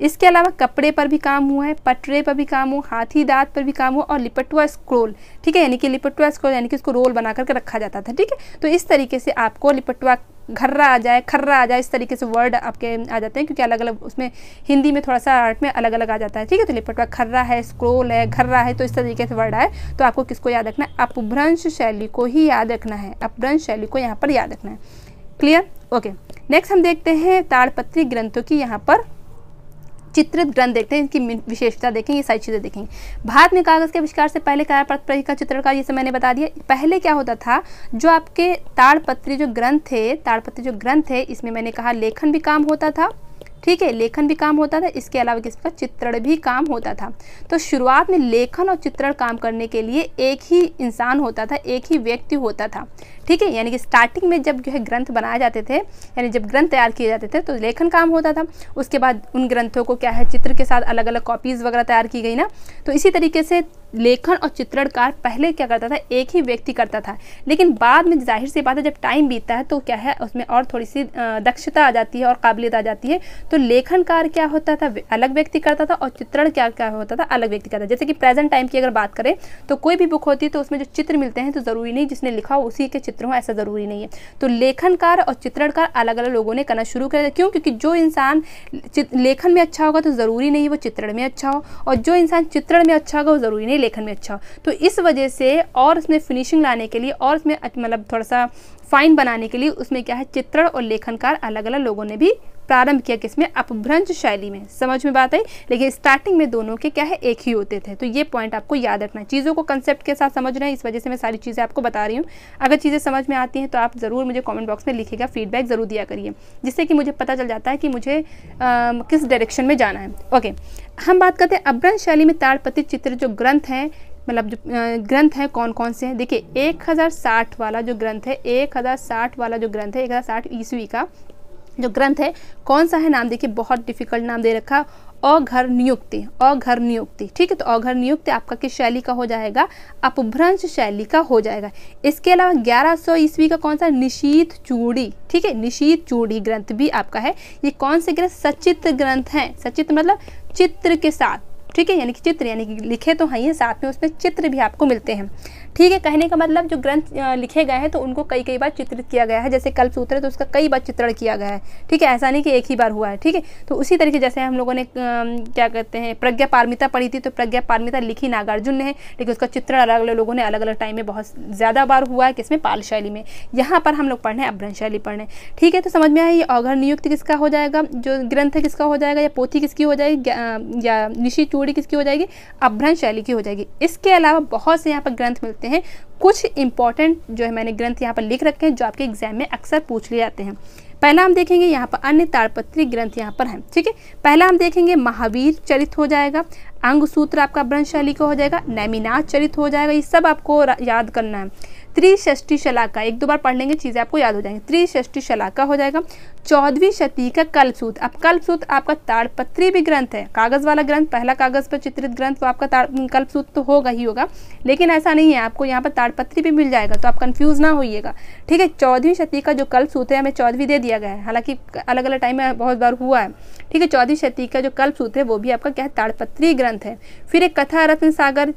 Speaker 1: इसके अलावा कपड़े पर भी काम हुआ है पटरे पर भी काम हुआ हाथी दांत पर भी काम हुआ और लिपटुआ स्क्रोल ठीक है यानी कि लिपटुआ स्क्रोल यानी कि उसको रोल बना करके रखा जाता था ठीक है तो इस तरीके से आपको लिपटुआ घर्रा आ जाए खर्रा आ जाए इस तरीके से वर्ड आपके आ जाते हैं क्योंकि अलग अलग उसमें हिंदी में थोड़ा सा आर्ट में अलग अलग आ जाता है ठीक है तो लिपटवा खर्रा है स्क्रोल है घर्रा है तो इस तरीके से वर्ड आए तो आपको किसको याद रखना है अपभ्रंश शैली को ही याद रखना है अपभ्रंश शैली को यहाँ पर याद रखना है क्लियर ओके नेक्स्ट हम देखते हैं ताड़पत्री ग्रंथों की यहाँ पर चित्रित ग्रंथ देखते हैं इनकी विशेषता देखेंगे ये सारी चीज़ें देखेंगे भारत में कागज़ के आविष्कार से पहले ताड़पत्री का चित्र का जैसे मैंने बता दिया पहले क्या होता था जो आपके ताड़पत्री जो ग्रंथ थे ताड़पत्री जो ग्रंथ है इसमें मैंने कहा लेखन भी काम होता था ठीक है लेखन भी काम होता था इसके अलावा किसका चित्रण भी काम होता था तो शुरुआत में लेखन और चित्रण काम करने के लिए एक ही इंसान होता था एक ही व्यक्ति होता था ठीक है यानी कि स्टार्टिंग में जब जो है ग्रंथ बनाए जाते थे यानी जब ग्रंथ तैयार किए जाते थे तो लेखन काम होता था उसके बाद उन ग्रंथों को क्या है चित्र के साथ अलग अलग कॉपीज़ वगैरह तैयार की गई ना तो इसी तरीके से लेखन और चित्रणकार पहले क्या करता था एक ही व्यक्ति करता था लेकिन बाद में जाहिर सी बात है जब टाइम बीतता है तो क्या है उसमें और थोड़ी सी दक्षता आ जाती है और काबिलियत आ जाती है तो लेखनकार क्या होता था अलग व्यक्ति करता था और चित्रण क्या क्या होता था अलग व्यक्ति करता था जैसे कि प्रेजेंट टाइम की अगर बात करें तो कोई भी बुक होती है तो उसमें जो चित्र मिलते हैं तो ज़रूरी नहीं जिसने लिखा उसी के चित्र चित्र हो ऐसा ज़रूरी नहीं है तो लेखनकार और चित्रणकार अलग अलग लोगों ने करना शुरू कर दिया क्यों क्योंकि जो इंसान लेखन में अच्छा होगा तो ज़रूरी नहीं वो चित्रण में अच्छा हो और जो इंसान चित्रण में अच्छा होगा वो ज़रूरी नहीं लेखन में अच्छा हो तो इस वजह से और उसमें फिनिशिंग लाने के लिए और उसमें मतलब थोड़ा सा फाइन बनाने के लिए उसमें क्या है चित्रण और लेखनकार अलग अलग लोगों ने भी प्रारंभ किया किसमें अपभ्रंश शैली में समझ में बात आई लेकिन स्टार्टिंग में दोनों के क्या है एक ही होते थे तो ये पॉइंट आपको याद रखना है चीज़ों को कंसेप्ट के साथ समझ रहे हैं इस वजह से मैं सारी चीज़ें आपको बता रही हूँ अगर चीज़ें समझ में आती हैं तो आप ज़रूर मुझे कॉमेंट बॉक्स में लिखेगा फीडबैक ज़रूर दिया करिए जिससे कि मुझे पता चल जाता है कि मुझे किस डायरेक्शन में जाना है ओके हम बात करते हैं अभ्रंश शैली में ताड़पति चित्र जो ग्रंथ हैं मतलब जो ग्रंथ हैं कौन कौन से हैं देखिए 1060 वाला जो ग्रंथ है 1060 वाला जो ग्रंथ है 1060 ईस्वी का जो ग्रंथ है कौन सा है नाम देखिए बहुत डिफिकल्ट नाम दे रखा अघर नियुक्ति अघर नियुक्ति ठीक है तो अघर नियुक्ति आपका किस शैली का हो जाएगा अपभ्रंश शैली का हो जाएगा इसके अलावा 1100 ईस्वी का कौन सा निशीत चूड़ी ठीक है निशीत चूड़ी ग्रंथ भी आपका है ये कौन से ग्रंथ सचित्र ग्रंथ हैं सचित्र मतलब चित्र के साथ ठीक है यानी कि चित्र यानी कि लिखे तो हैं साथ में उसमें चित्र भी आपको मिलते हैं ठीक है कहने का मतलब जो ग्रंथ लिखे गए हैं तो उनको कई कई बार चित्रित किया गया है जैसे कल्प सूत्र है तो उसका कई बार चित्रण किया गया है ठीक है ऐसा नहीं कि एक ही बार हुआ है ठीक है तो उसी तरीके जैसे हम लोगों ने क्या कहते हैं प्रज्ञा पारमिता पढ़ी थी तो प्रज्ञा पारमिता लिखी नागार्जुन ने है लेकिन उसका चित्रण अलग अलग लोगों ने अलग अलग टाइम में बहुत ज़्यादा बार हुआ है किसमें पाल शैली में यहाँ पर हम लोग पढ़ रहे हैं अभ्रन शैली पढ़ रहे हैं ठीक है तो समझ में आया ये अघर नियुक्त किसका हो जाएगा जो ग्रंथ है किसका हो जाएगा या पोथी किसकी हो जाएगी या निशी चूड़ी किसकी हो जाएगी अभ्रंश शैली की हो जाएगी इसके अलावा बहुत से यहाँ पर ग्रंथ मिलते हैं सकते हैं कुछ इंपॉर्टेंट जो है मैंने ग्रंथ यहाँ पर लिख रखे हैं जो आपके एग्जाम में अक्सर पूछ लिए जाते हैं पहला हम देखेंगे यहाँ पर अन्य तारपत्री ग्रंथ यहाँ पर है ठीक है पहला हम देखेंगे महावीर चरित हो जाएगा अंग सूत्र आपका ब्रंशशैली का हो जाएगा नैमिनाथ चरित हो जाएगा ये सब आपको याद करना है त्रिषष्टी शलाका एक दो बार पढ़ लेंगे चीज़ें आपको याद हो जाएंगे त्रिष्ठी शलाका हो जाएगा चौदहवीं शती का कल्पसूत अब कल्पसूत आपका ताड़पत्री भी ग्रंथ है कागज़ वाला ग्रंथ पहला कागज़ पर चित्रित ग्रंथ वो आपका कल्पसूत तो होगा ही होगा लेकिन ऐसा नहीं है आपको यहाँ पर ताड़पत्री भी मिल जाएगा तो आप कन्फ्यूज़ ना होइएगा ठीक है चौदहवीं शती का जो कल्पसूत है हमें चौदहवीं दे दिया गया है हालाँकि अलग अलग टाइम में बहुत बार हुआ है ठीक है चौदहवीं शती का जो कल्पसूत है वो भी आपका क्या है ताड़पत्री ग्रंथ है फिर एक कथा रत्न सागर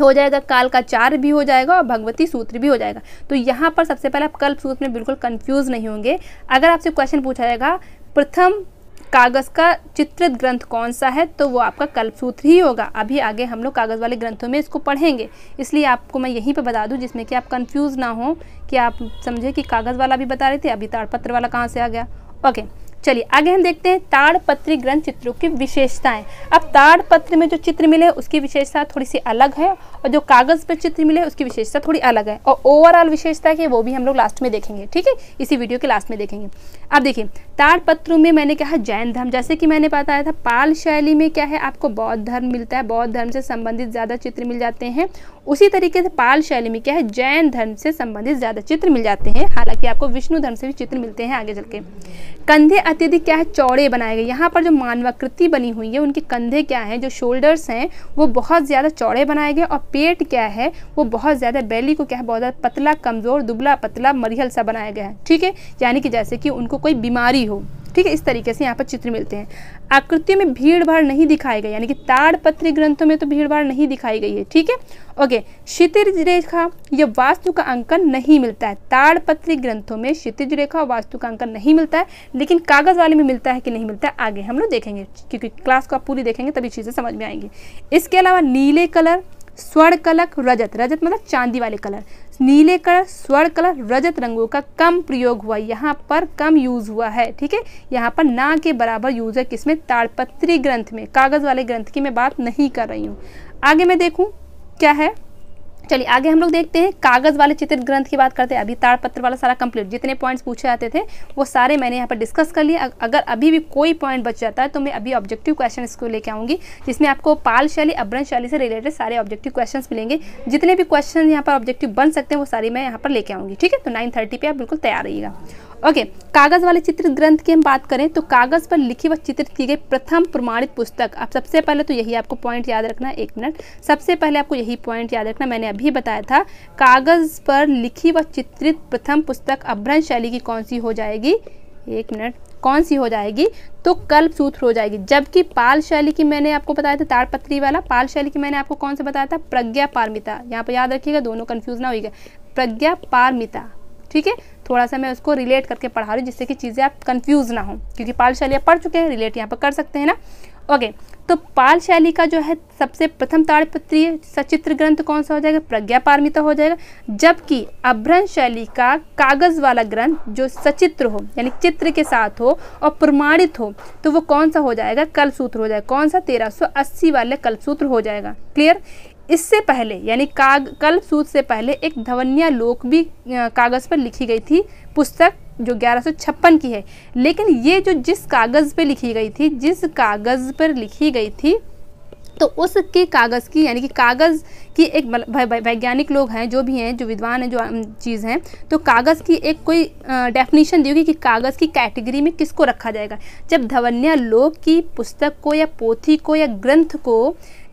Speaker 1: हो जाएगा काल का चार भी हो जाएगा और भगवती सूत्र भी हो जाएगा तो यहाँ पर सबसे पहले आप कल्प सूत्र में बिल्कुल कंफ्यूज नहीं होंगे अगर आपसे क्वेश्चन पूछा जाएगा प्रथम कागज़ का चित्रित ग्रंथ कौन सा है तो वो आपका कल्पसूत्र ही होगा अभी आगे हम लोग कागज़ वाले ग्रंथों में इसको पढ़ेंगे इसलिए आपको मैं यहीं पे बता दूं जिसमें कि आप कंफ्यूज ना हो कि आप समझे कि कागज़ वाला भी बता रहे थे अभी ताड़पत्र वाला कहाँ से आ गया ओके चलिए आगे हम देखते हैं ताड़पत्री ग्रंथ चित्रों की विशेषताएं अब ताड़पत्र में जो चित्र मिले उसकी विशेषता थोड़ी सी अलग है और जो कागज़ पर चित्र मिले उसकी विशेषता थोड़ी अलग है और ओवरऑल विशेषता की वो भी हम लोग लास्ट में देखेंगे ठीक है इसी वीडियो के लास्ट में देखेंगे अब देखिए ताड़पत्रों में मैंने कहा जैन धर्म जैसे कि मैंने बताया था पाल शैली में क्या है आपको बौद्ध धर्म मिलता है बौद्ध धर्म से संबंधित ज़्यादा चित्र मिल जाते हैं उसी तरीके से पाल शैली में क्या है जैन धर्म से संबंधित ज़्यादा चित्र मिल जाते हैं हालांकि आपको विष्णु धर्म से भी चित्र मिलते हैं आगे चल के कंधे अत्यधिक क्या है चौड़े बनाए गए यहाँ पर जो मानवाकृति बनी हुई है उनके कंधे क्या है जो शोल्डर्स हैं वो बहुत ज़्यादा चौड़े बनाए गए और पेट क्या है वो बहुत ज़्यादा बैली को क्या है बहुत ज़्यादा पतला कमज़ोर दुबला पतला मरियल सा बनाया गया है ठीक है यानी कि जैसे कि उनको कोई बीमारी हो ठीक है इस तरीके से यहाँ पर चित्र मिलते हैं आकृतियों में भीड़ भाड़ नहीं दिखाई गई यानी कि ताड़पत्री ग्रंथों में तो भीड़ भाड़ नहीं दिखाई गई है ठीक है ओके क्षितिज रेखा या वास्तु का अंकन नहीं मिलता है ताड़पत्री ग्रंथों में क्षितिज रेखा वास्तु का अंकन नहीं मिलता है लेकिन कागज़ वाले में मिलता है कि नहीं मिलता है आगे हम लोग देखेंगे क्योंकि क्लास को आप पूरी देखेंगे तभी चीज़ें समझ में आएंगी इसके अलावा नीले कलर स्वर्ण कलक रजत रजत मतलब चांदी वाले कलर नीले कलर स्वर्ण कलर रजत रंगों का कम प्रयोग हुआ यहाँ पर कम यूज हुआ है ठीक है यहाँ पर ना के बराबर यूज है किसमें ताड़पत्री ग्रंथ में कागज वाले ग्रंथ की मैं बात नहीं कर रही हूँ आगे मैं देखूँ क्या है चलिए आगे हम लोग देखते हैं कागज वाले चित्रित ग्रंथ की बात करते हैं अभी ताड़पत्र वाला सारा कंप्लीट जितने पॉइंट्स पूछे जाते थे वो सारे मैंने यहाँ पर डिस्कस कर लिए अगर अभी भी कोई पॉइंट बच जाता है तो मैं अभी ऑब्जेक्टिव क्वेश्चन इसको लेके आऊँगी जिसमें आपको पाल शैली अभ्रंश शैली से रिलेटेड सारे ऑब्जेक्टिव क्वेश्चन मिलेंगे जितने भी क्वेश्चन यहाँ पर ऑब्जेक्टिव बन सकते हैं वो सारी मैं यहाँ पर लेके आऊँगी ठीक है तो नाइन थर्टी आप बिल्कुल तैयार रहिएगा ओके कागज़ वाले चित्रित ग्रंथ की हम बात करें तो कागज़ पर लिखी व चित्रित की गई प्रथम प्रमाणित पुस्तक अब सबसे पहले तो यही आपको पॉइंट याद रखना है एक मिनट सबसे पहले आपको यही पॉइंट याद रखना मैंने अभी बताया था कागज़ पर लिखी व चित्रित प्रथम पुस्तक अभ्रंश शैली की कौन सी हो जाएगी एक मिनट कौन सी हो जाएगी तो कल्प सूत्र हो जाएगी जबकि पाल शैली की मैंने आपको बताया था ताड़पत्री वाला पाल शैली की मैंने आपको कौन सा बताया था प्रज्ञा पारमिता यहाँ पर याद रखिएगा दोनों कन्फ्यूज ना होगा प्रज्ञा पारमिता ठीक है थोड़ा सा मैं उसको रिलेट करके पढ़ा रही हूँ जिससे कि चीज़ें आप कन्फ्यूज़ ना हो क्योंकि पाल शैली आप पढ़ चुके हैं रिलेट यहाँ पर कर सकते हैं ना ओके तो पाल शैली का जो है सबसे प्रथम ताड़पत्रीय सचित्र ग्रंथ कौन सा हो जाएगा प्रज्ञा पारमिता हो जाएगा जबकि अभ्रंश शैली का कागज वाला ग्रंथ जो सचित्र हो यानी चित्र के साथ हो और प्रमाणित हो तो वो कौन सा हो जाएगा कलसूत्र हो जाएगा कौन सा 1380 वाले कलसूत्र हो जाएगा क्लियर इससे पहले यानी काग कल सूद से पहले एक धवनिया लोक भी कागज़ पर लिखी गई थी पुस्तक जो ग्यारह की है लेकिन ये जो जिस कागज़ पर लिखी गई थी जिस कागज़ पर लिखी गई थी तो उसके कागज़ की यानी कि कागज़ की एक वैज्ञानिक लोग हैं जो भी हैं जो विद्वान हैं जो चीज़ हैं तो कागज़ की एक कोई डेफिनेशन दी होगी कि कागज़ की कैटेगरी में किसको रखा जाएगा जब धवन्या लोक की पुस्तक को या पोथी को या ग्रंथ को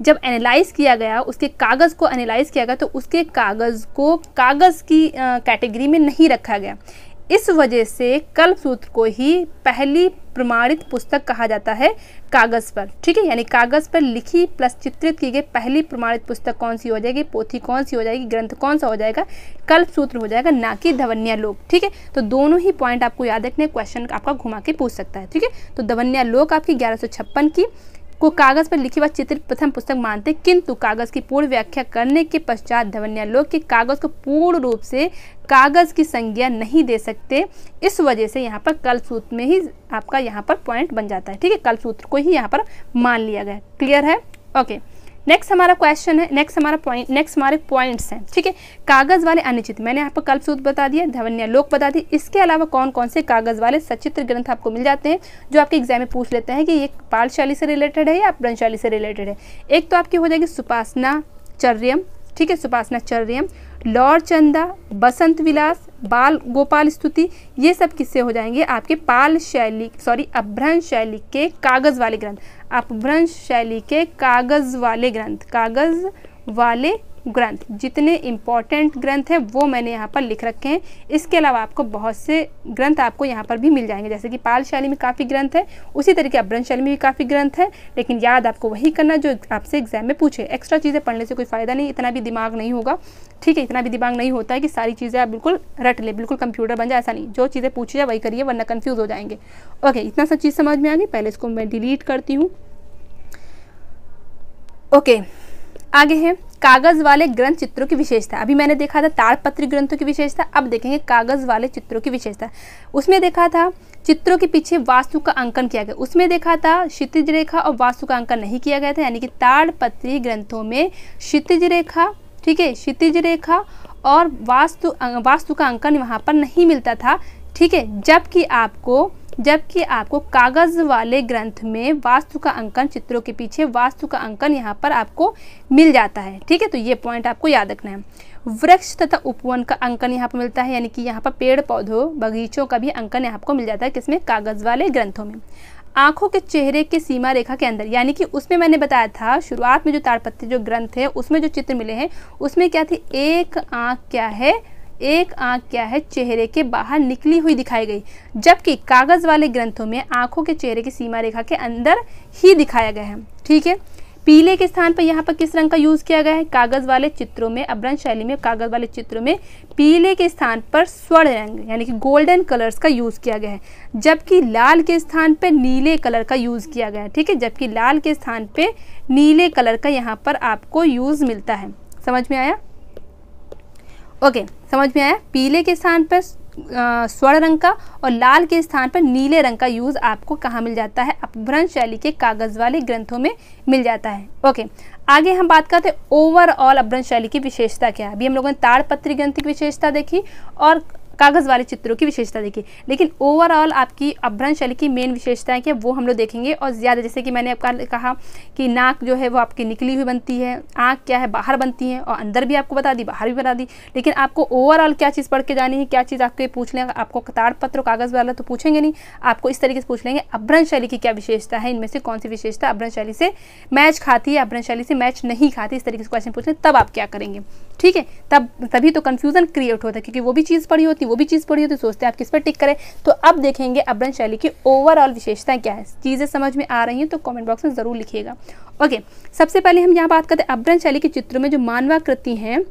Speaker 1: जब एनालाइज किया गया उसके कागज़ को एनालाइज किया गया तो उसके कागज़ को कागज़ की कैटेगरी में नहीं रखा गया इस वजह से कल्पसूत्र को ही पहली प्रमाणित पुस्तक कहा जाता है कागज़ पर ठीक है यानी कागज़ पर लिखी प्लस चित्रित की गई पहली प्रमाणित पुस्तक कौन सी हो जाएगी पोथी कौन सी हो जाएगी ग्रंथ कौन सा हो जाएगा कल्पसूत्र हो जाएगा ना कि धवन्या लोक ठीक है तो दोनों ही पॉइंट आपको याद रखने क्वेश्चन आपका घुमा के पूछ सकता है ठीक है तो धवन्या लोक आपकी ग्यारह की को कागज पर लिखी हुआ चित्रित प्रथम पुस्तक मानते किंतु कागज की पूर्ण व्याख्या करने के पश्चात लोग के कागज को पूर्ण रूप से कागज की संज्ञा नहीं दे सकते इस वजह से यहाँ पर कल सूत्र में ही आपका यहाँ पर पॉइंट बन जाता है ठीक है कल सूत्र को ही यहाँ पर मान लिया गया क्लियर है ओके okay. नेक्स्ट हमारा क्वेश्चन है नेक्स्ट हमारा पॉइंट नेक्स्ट हमारे पॉइंट्स हैं ठीक है कागज वाले अनिचित मैंने यहाँ पर कल्पसूत्र बता दिया धवन्या लोक बता दी इसके अलावा कौन कौन से कागज वाले सचित्र ग्रंथ आपको मिल जाते हैं जो आपके एग्जाम में पूछ लेते हैं कि ये पाठशाली से रिलेटेड है या ब्रंशशाली से रिलेटेड है एक तो आपकी हो जाएगी सुपासना चर्यम ठीक है सुपासना चर्यम लौर चंदा बसंत विलास बाल गोपाल स्तुति ये सब किससे हो जाएंगे आपके पाल शैली सॉरी अभ्रंश शैली के कागज़ वाले ग्रंथ अपभ्रंश शैली के कागज़ वाले ग्रंथ कागज़ वाले ग्रंथ जितने इम्पॉर्टेंट ग्रंथ हैं वो मैंने यहाँ पर लिख रखे हैं इसके अलावा आपको बहुत से ग्रंथ आपको यहाँ पर भी मिल जाएंगे जैसे कि पाल शैली में काफ़ी ग्रंथ है उसी तरीके अभ्रंश शैली में भी काफ़ी ग्रंथ है लेकिन याद आपको वही करना जो आपसे एग्जाम में पूछे एक्स्ट्रा चीज़ें पढ़ने से कोई फ़ायदा नहीं इतना भी दिमाग नहीं होगा ठीक है इतना भी दिमाग नहीं होता है कि सारी चीज़ें आप बिल्कुल रट ले बिल्कुल कंप्यूटर बन जाए ऐसा नहीं जो चीज़ें पूछी जाए वही करिए वरना कन्फ्यूज़ हो जाएंगे ओके इतना सब चीज़ समझ में आ गई पहले इसको मैं डिलीट करती हूँ ओके आगे है कागज वाले ग्रंथ चित्रों की विशेषता अभी मैंने देखा था ताड़पत्री ग्रंथों की विशेषता अब देखेंगे कागज वाले चित्रों की विशेषता उसमें देखा था चित्रों के पीछे वास्तु का अंकन किया गया उसमें देखा था क्षितिज रेखा और वास्तु का अंकन नहीं किया गया था यानी कि ताड़पत्री ग्रंथों में क्षितिज रेखा ठीक है क्षितिज रेखा और वास्तु वास्तु का अंकन वहाँ पर नहीं मिलता था ठीक है जबकि आपको जबकि आपको कागज़ वाले ग्रंथ में वास्तु का अंकन चित्रों के पीछे वास्तु का अंकन यहाँ पर आपको मिल जाता है ठीक है तो ये पॉइंट आपको याद रखना है वृक्ष तथा उपवन का अंकन यहाँ पर मिलता है यानी कि यहाँ पर पेड़ पौधों बगीचों का भी अंकन यहाँ आपको मिल जाता है किसमें कागज़ वाले ग्रंथों में आंखों के चेहरे के सीमा रेखा के अंदर यानी कि उसमें मैंने बताया था शुरुआत में जो ताड़पत्ती जो ग्रंथ है उसमें जो चित्र मिले हैं उसमें क्या थी एक आँख क्या है एक आंख क्या है चेहरे के बाहर निकली हुई दिखाई गई जबकि कागज वाले ग्रंथों में आंखों के चेहरे की सीमा रेखा के अंदर ही दिखाया गया है ठीक है पीले के स्थान पर यहाँ पर किस रंग का यूज़ किया गया है कागज वाले चित्रों में अभ्रंश शैली में कागज वाले चित्रों में पीले के स्थान पर स्वर्ण रंग यानी कि गोल्डन कलर्स का यूज़ किया गया है जबकि लाल के स्थान पर नीले कलर का यूज़ किया गया है ठीक है जबकि लाल के स्थान पर नीले कलर का यहाँ पर आपको यूज़ मिलता है समझ में आया ओके समझ में आया पीले के स्थान पर स्वर्ण रंग का और लाल के स्थान पर नीले रंग का यूज़ आपको कहाँ मिल जाता है अपभ्रंश शैली के कागज़ वाले ग्रंथों में मिल जाता है ओके आगे हम बात करते हैं ओवरऑल अपभ्रंश शैली की विशेषता क्या है अभी हम लोगों ने ताड़पत्री ग्रंथ की विशेषता देखी और कागज़ वाले चित्रों की विशेषता देखी लेकिन ओवरऑल आपकी अभ्रण शैली की मेन विशेषताएं क्या वो हम लोग देखेंगे और ज़्यादा जैसे कि मैंने आपका कहा कि नाक जो है वो आपकी निकली हुई बनती है आँख क्या है बाहर बनती है और अंदर भी आपको बता दी बाहर भी बता दी लेकिन आपको ओवरऑल क्या चीज़ पढ़ के जानी है क्या चीज़ आपके पूछ लेंगे आपको कतार पत्र कागज़ वाला तो पूछेंगे नहीं आपको इस तरीके से पूछ लेंगे अभ्रण शैली की क्या विशेषता है इनमें से कौन सी विशेषता अभ्रण शैली से मैच खाती है अभ्रण शैली से मैच नहीं खाती इस तरीके से क्वेश्चन पूछ लें तब आप क्या करेंगे ठीक है तब तभी तो कन्फ्यूजन क्रिएट होता है क्योंकि वो भी चीज़ पढ़ी होती है वो भी चीज़ पढ़ी होती है सोचते हैं आप किस पर टिक करें तो अब देखेंगे अब्रन शैली की ओवरऑल विशेषताएं क्या है चीज़ें समझ में आ रही हैं तो कॉमेंट बॉक्स में ज़रूर लिखिएगा ओके सबसे पहले हम यहाँ बात करते हैं अब्रन शैली के चित्रों में जो मानवाकृति हैं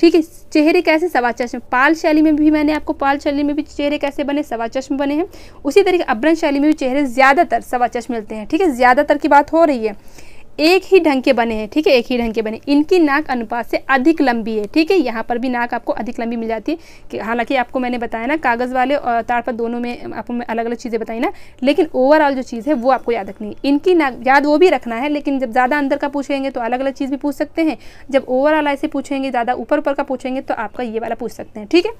Speaker 1: ठीक है चेहरे कैसे सवा चश्म पाल शैली में भी मैंने आपको पाल शैली में भी चेहरे कैसे बने सवा चश्म बने हैं उसी तरीके अब्रन शैली में भी चेहरे ज़्यादातर सवा चश्म मिलते हैं ठीक है ज़्यादातर की बात हो रही है एक ही ढंग के बने हैं ठीक है एक ही ढंग के बने इनकी नाक अनुपात से अधिक लंबी है ठीक है यहाँ पर भी नाक आपको अधिक लंबी मिल जाती है हालांकि आपको मैंने बताया ना कागज़ वाले और तार पर दोनों में आपको मैं अलग अलग चीज़ें बताई ना लेकिन ओवरऑल जो चीज़ है वो आपको याद रखनी है इनकी नाक याद वो भी रखना है लेकिन जब ज़्यादा अंदर का पूछेंगे तो अलग अलग चीज़ भी पूछ सकते हैं जब ओवरऑल ऐसे पूछेंगे ज़्यादा ऊपर ऊपर का पूछेंगे तो आपका ये वाला पूछ सकते हैं ठीक है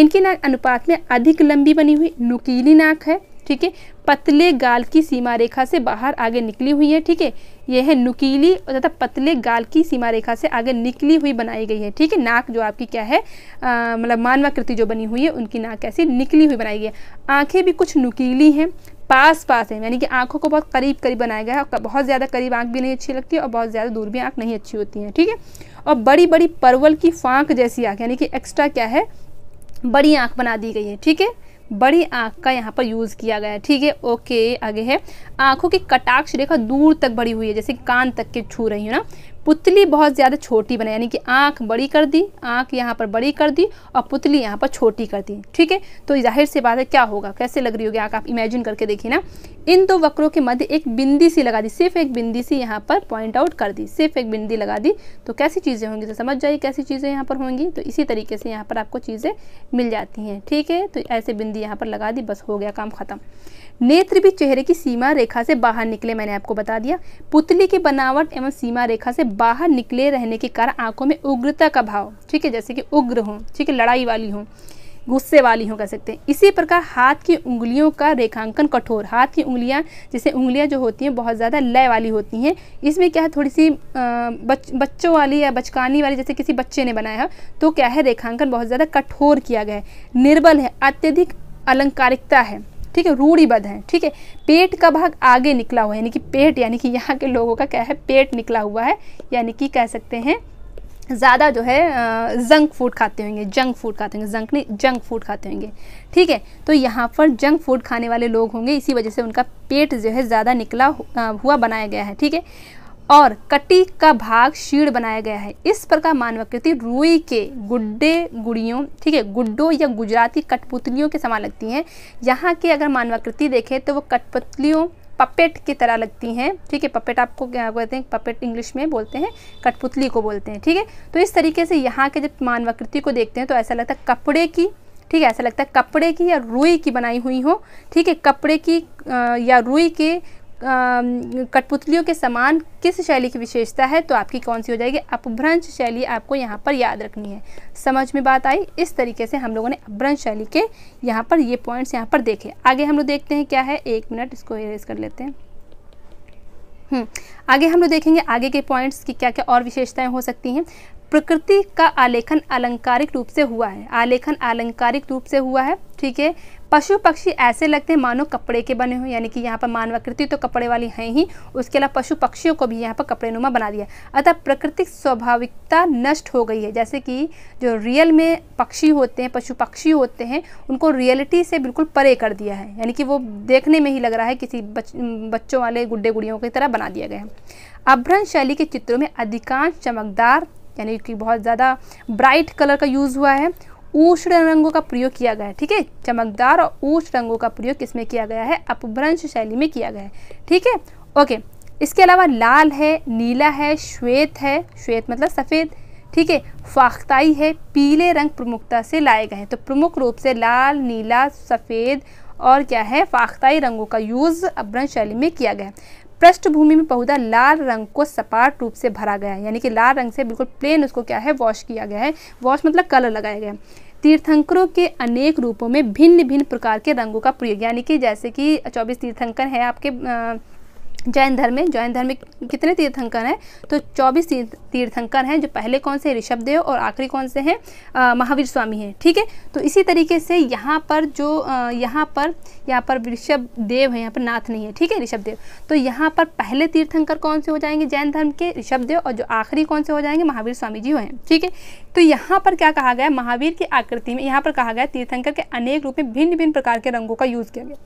Speaker 1: इनकी नाक अनुपात में अधिक लंबी बनी हुई नुकीली नाक है ठीक है पतले गाल की सीमा रेखा से बाहर आगे निकली हुई है ठीक है यह है नुकीली और तथा पतले गाल की सीमा रेखा से आगे निकली हुई बनाई गई है ठीक है नाक जो आपकी क्या है मतलब मानवाकृति जो बनी हुई है उनकी नाक कैसी निकली हुई बनाई गई है आँखें भी कुछ नुकीली हैं पास पास है यानी कि आंखों को बहुत करीब करीब बनाया गया है बहुत ज़्यादा करीब आंख भी नहीं अच्छी लगती और बहुत ज़्यादा दूर भी आंख नहीं अच्छी होती है ठीक है और बड़ी बड़ी परवल की फांक जैसी आँख यानी कि एक्स्ट्रा क्या है बड़ी आँख बना दी गई है ठीक है बड़ी आँख का यहाँ पर यूज़ किया गया है ठीक है ओके आगे है आँखों की कटाक्ष रेखा दूर तक बढ़ी हुई है जैसे कान तक के छू रही है ना पुतली बहुत ज़्यादा छोटी बनाई यानी कि आँख बड़ी कर दी आँख यहाँ पर बड़ी कर दी और पुतली यहाँ पर छोटी कर दी ठीक है तो जाहिर सी बात है क्या होगा कैसे लग रही होगी आँख आप इमेजिन करके देखिए ना इन दो वक्रों के मध्य एक बिंदी सी लगा दी सिर्फ एक बिंदी सी यहाँ पर पॉइंट आउट कर दी सिर्फ एक बिंदी लगा दी तो कैसी चीज़ें होंगी तो समझ जाइए कैसी चीज़ें यहाँ पर होंगी तो इसी तरीके से यहाँ पर आपको चीज़ें मिल जाती हैं ठीक है तो ऐसे बिंदी यहाँ पर लगा दी बस हो गया काम ख़त्म नेत्र भी चेहरे की सीमा रेखा से बाहर निकले मैंने आपको बता दिया पुतली की बनावट एवं सीमा रेखा से बाहर निकले रहने के कारण आंखों में उग्रता का भाव ठीक है जैसे कि उग्र हों ठीक है लड़ाई वाली हों गुस्से वाली हों कह सकते हैं इसी प्रकार हाथ की उंगलियों का रेखांकन कठोर हाथ की उंगलियां जैसे उंगलियां जो होती हैं बहुत ज़्यादा लय वाली होती हैं इसमें क्या है थोड़ी सी बच, बच्चों वाली या बचकानी वाली जैसे किसी बच्चे ने बनाया है तो क्या है रेखांकन बहुत ज़्यादा कठोर किया गया है निर्बल है अत्यधिक अलंकारिकता है ठीक है रूढ़ीबद्ध हैं ठीक है पेट का भाग आगे निकला हुआ है यानी कि पेट यानी कि यहाँ के लोगों का क्या है पेट निकला हुआ है यानी कि कह सकते हैं ज़्यादा जो है जंक फूड खाते होंगे जंक फूड खाते होंगे जंक नहीं जंक फूड खाते होंगे ठीक है तो यहाँ पर जंक फूड खाने वाले लोग होंगे इसी वजह से उनका पेट जो है ज़्यादा निकला हुआ बनाया गया है ठीक है और कटी का भाग शीर्ण बनाया गया है इस प्रकार मानवाकृति रुई के गुड्डे गुड़ियों ठीक है गुड्डों या गुजराती कठपुतलियों के समान लगती हैं यहाँ की अगर मानवाकृति देखें तो वो कठपुतलियों पपेट की तरह लगती हैं ठीक है पपेट आपको क्या बोलते हैं पपेट इंग्लिश में बोलते हैं कठपुतली को बोलते हैं ठीक है तो इस तरीके से यहाँ के जब मानवाकृति को देखते हैं तो ऐसा लगता है कपड़े की ठीक है ऐसा लगता है कपड़े की या रुई की बनाई हुई हो ठीक है कपड़े की या रुई के कठपुतलियों के समान किस शैली की विशेषता है तो आपकी कौन सी हो जाएगी अपभ्रंश शैली आपको यहाँ पर याद रखनी है समझ में बात आई इस तरीके से हम लोगों ने अपभ्रंश शैली के यहाँ पर ये पॉइंट्स यहाँ पर देखे आगे हम लोग देखते हैं क्या है एक मिनट इसको इरेज कर लेते हैं हम्म, आगे हम लोग देखेंगे आगे के पॉइंट्स की क्या क्या और विशेषताएं हो सकती हैं प्रकृति का आलेखन अलंकारिक रूप से हुआ है आलेखन अलंकारिक रूप से हुआ है ठीक है पशु पक्षी ऐसे लगते हैं मानो कपड़े के बने हुए यानी कि यहाँ पर मानवाकृति तो कपड़े वाली हैं ही उसके अलावा पशु पक्षियों को भी यहाँ पर कपड़े नुमा बना दिया अतः प्रकृतिक स्वाभाविकता नष्ट हो गई है जैसे कि जो रियल में पक्षी होते हैं पशु पक्षी होते हैं उनको रियलिटी से बिल्कुल परे कर दिया है यानी कि वो देखने में ही लग रहा है किसी बच, बच्चों वाले गुड्डे गुड़ियों की तरह बना दिया गया है अभ्रंश शैली के चित्रों में अधिकांश चमकदार यानी कि बहुत ज़्यादा ब्राइट कलर का यूज़ हुआ है ऊष्ण रंगों का प्रयोग किया गया है ठीक है चमकदार और ऊष्ण रंगों का प्रयोग किसमें किया गया है अपभ्रंश शैली में किया गया है ठीक है ओके इसके अलावा लाल है नीला है श्वेत है श्वेत मतलब सफ़ेद ठीक है फाख्ताई है पीले रंग प्रमुखता से लाए गए हैं तो प्रमुख रूप से लाल नीला सफ़ेद और क्या है फाख्ताई रंगों का यूज़ अभ्रंश शैली में किया गया है पृष्ठभूमि में पौधा लाल रंग को सपाट रूप से भरा गया है यानी कि लाल रंग से बिल्कुल प्लेन उसको क्या है वॉश किया गया है वॉश मतलब कलर लगाया गया है तीर्थंकरों के अनेक रूपों में भिन्न भिन्न प्रकार के रंगों का प्रयोग यानी कि जैसे कि चौबीस तीर्थंकर हैं आपके आ, जैन धर्म में जैन धर्म में कितने तीर्थंकर हैं तो 24 तीर्थंकर हैं जो पहले कौन से ऋषभदेव और आखिरी कौन से हैं महावीर स्वामी हैं ठीक है तो इसी तरीके से यहाँ पर जो यहाँ पर यहाँ पर ऋषभ देव है यहाँ पर नाथ नहीं है ठीक है ऋषभ देव तो यहाँ पर पहले तीर्थंकर कौन से हो जाएंगे जैन धर्म के ऋषभदेव और जो आखिरी कौन से हो जाएंगे महावीर स्वामी जी हैं ठीक है तो यहाँ पर क्या कहा गया महावीर की आकृति में यहाँ पर कहा गया तीर्थंकर के अनेक रूप में भिन्न भिन्न प्रकार के रंगों का यूज़ किया गया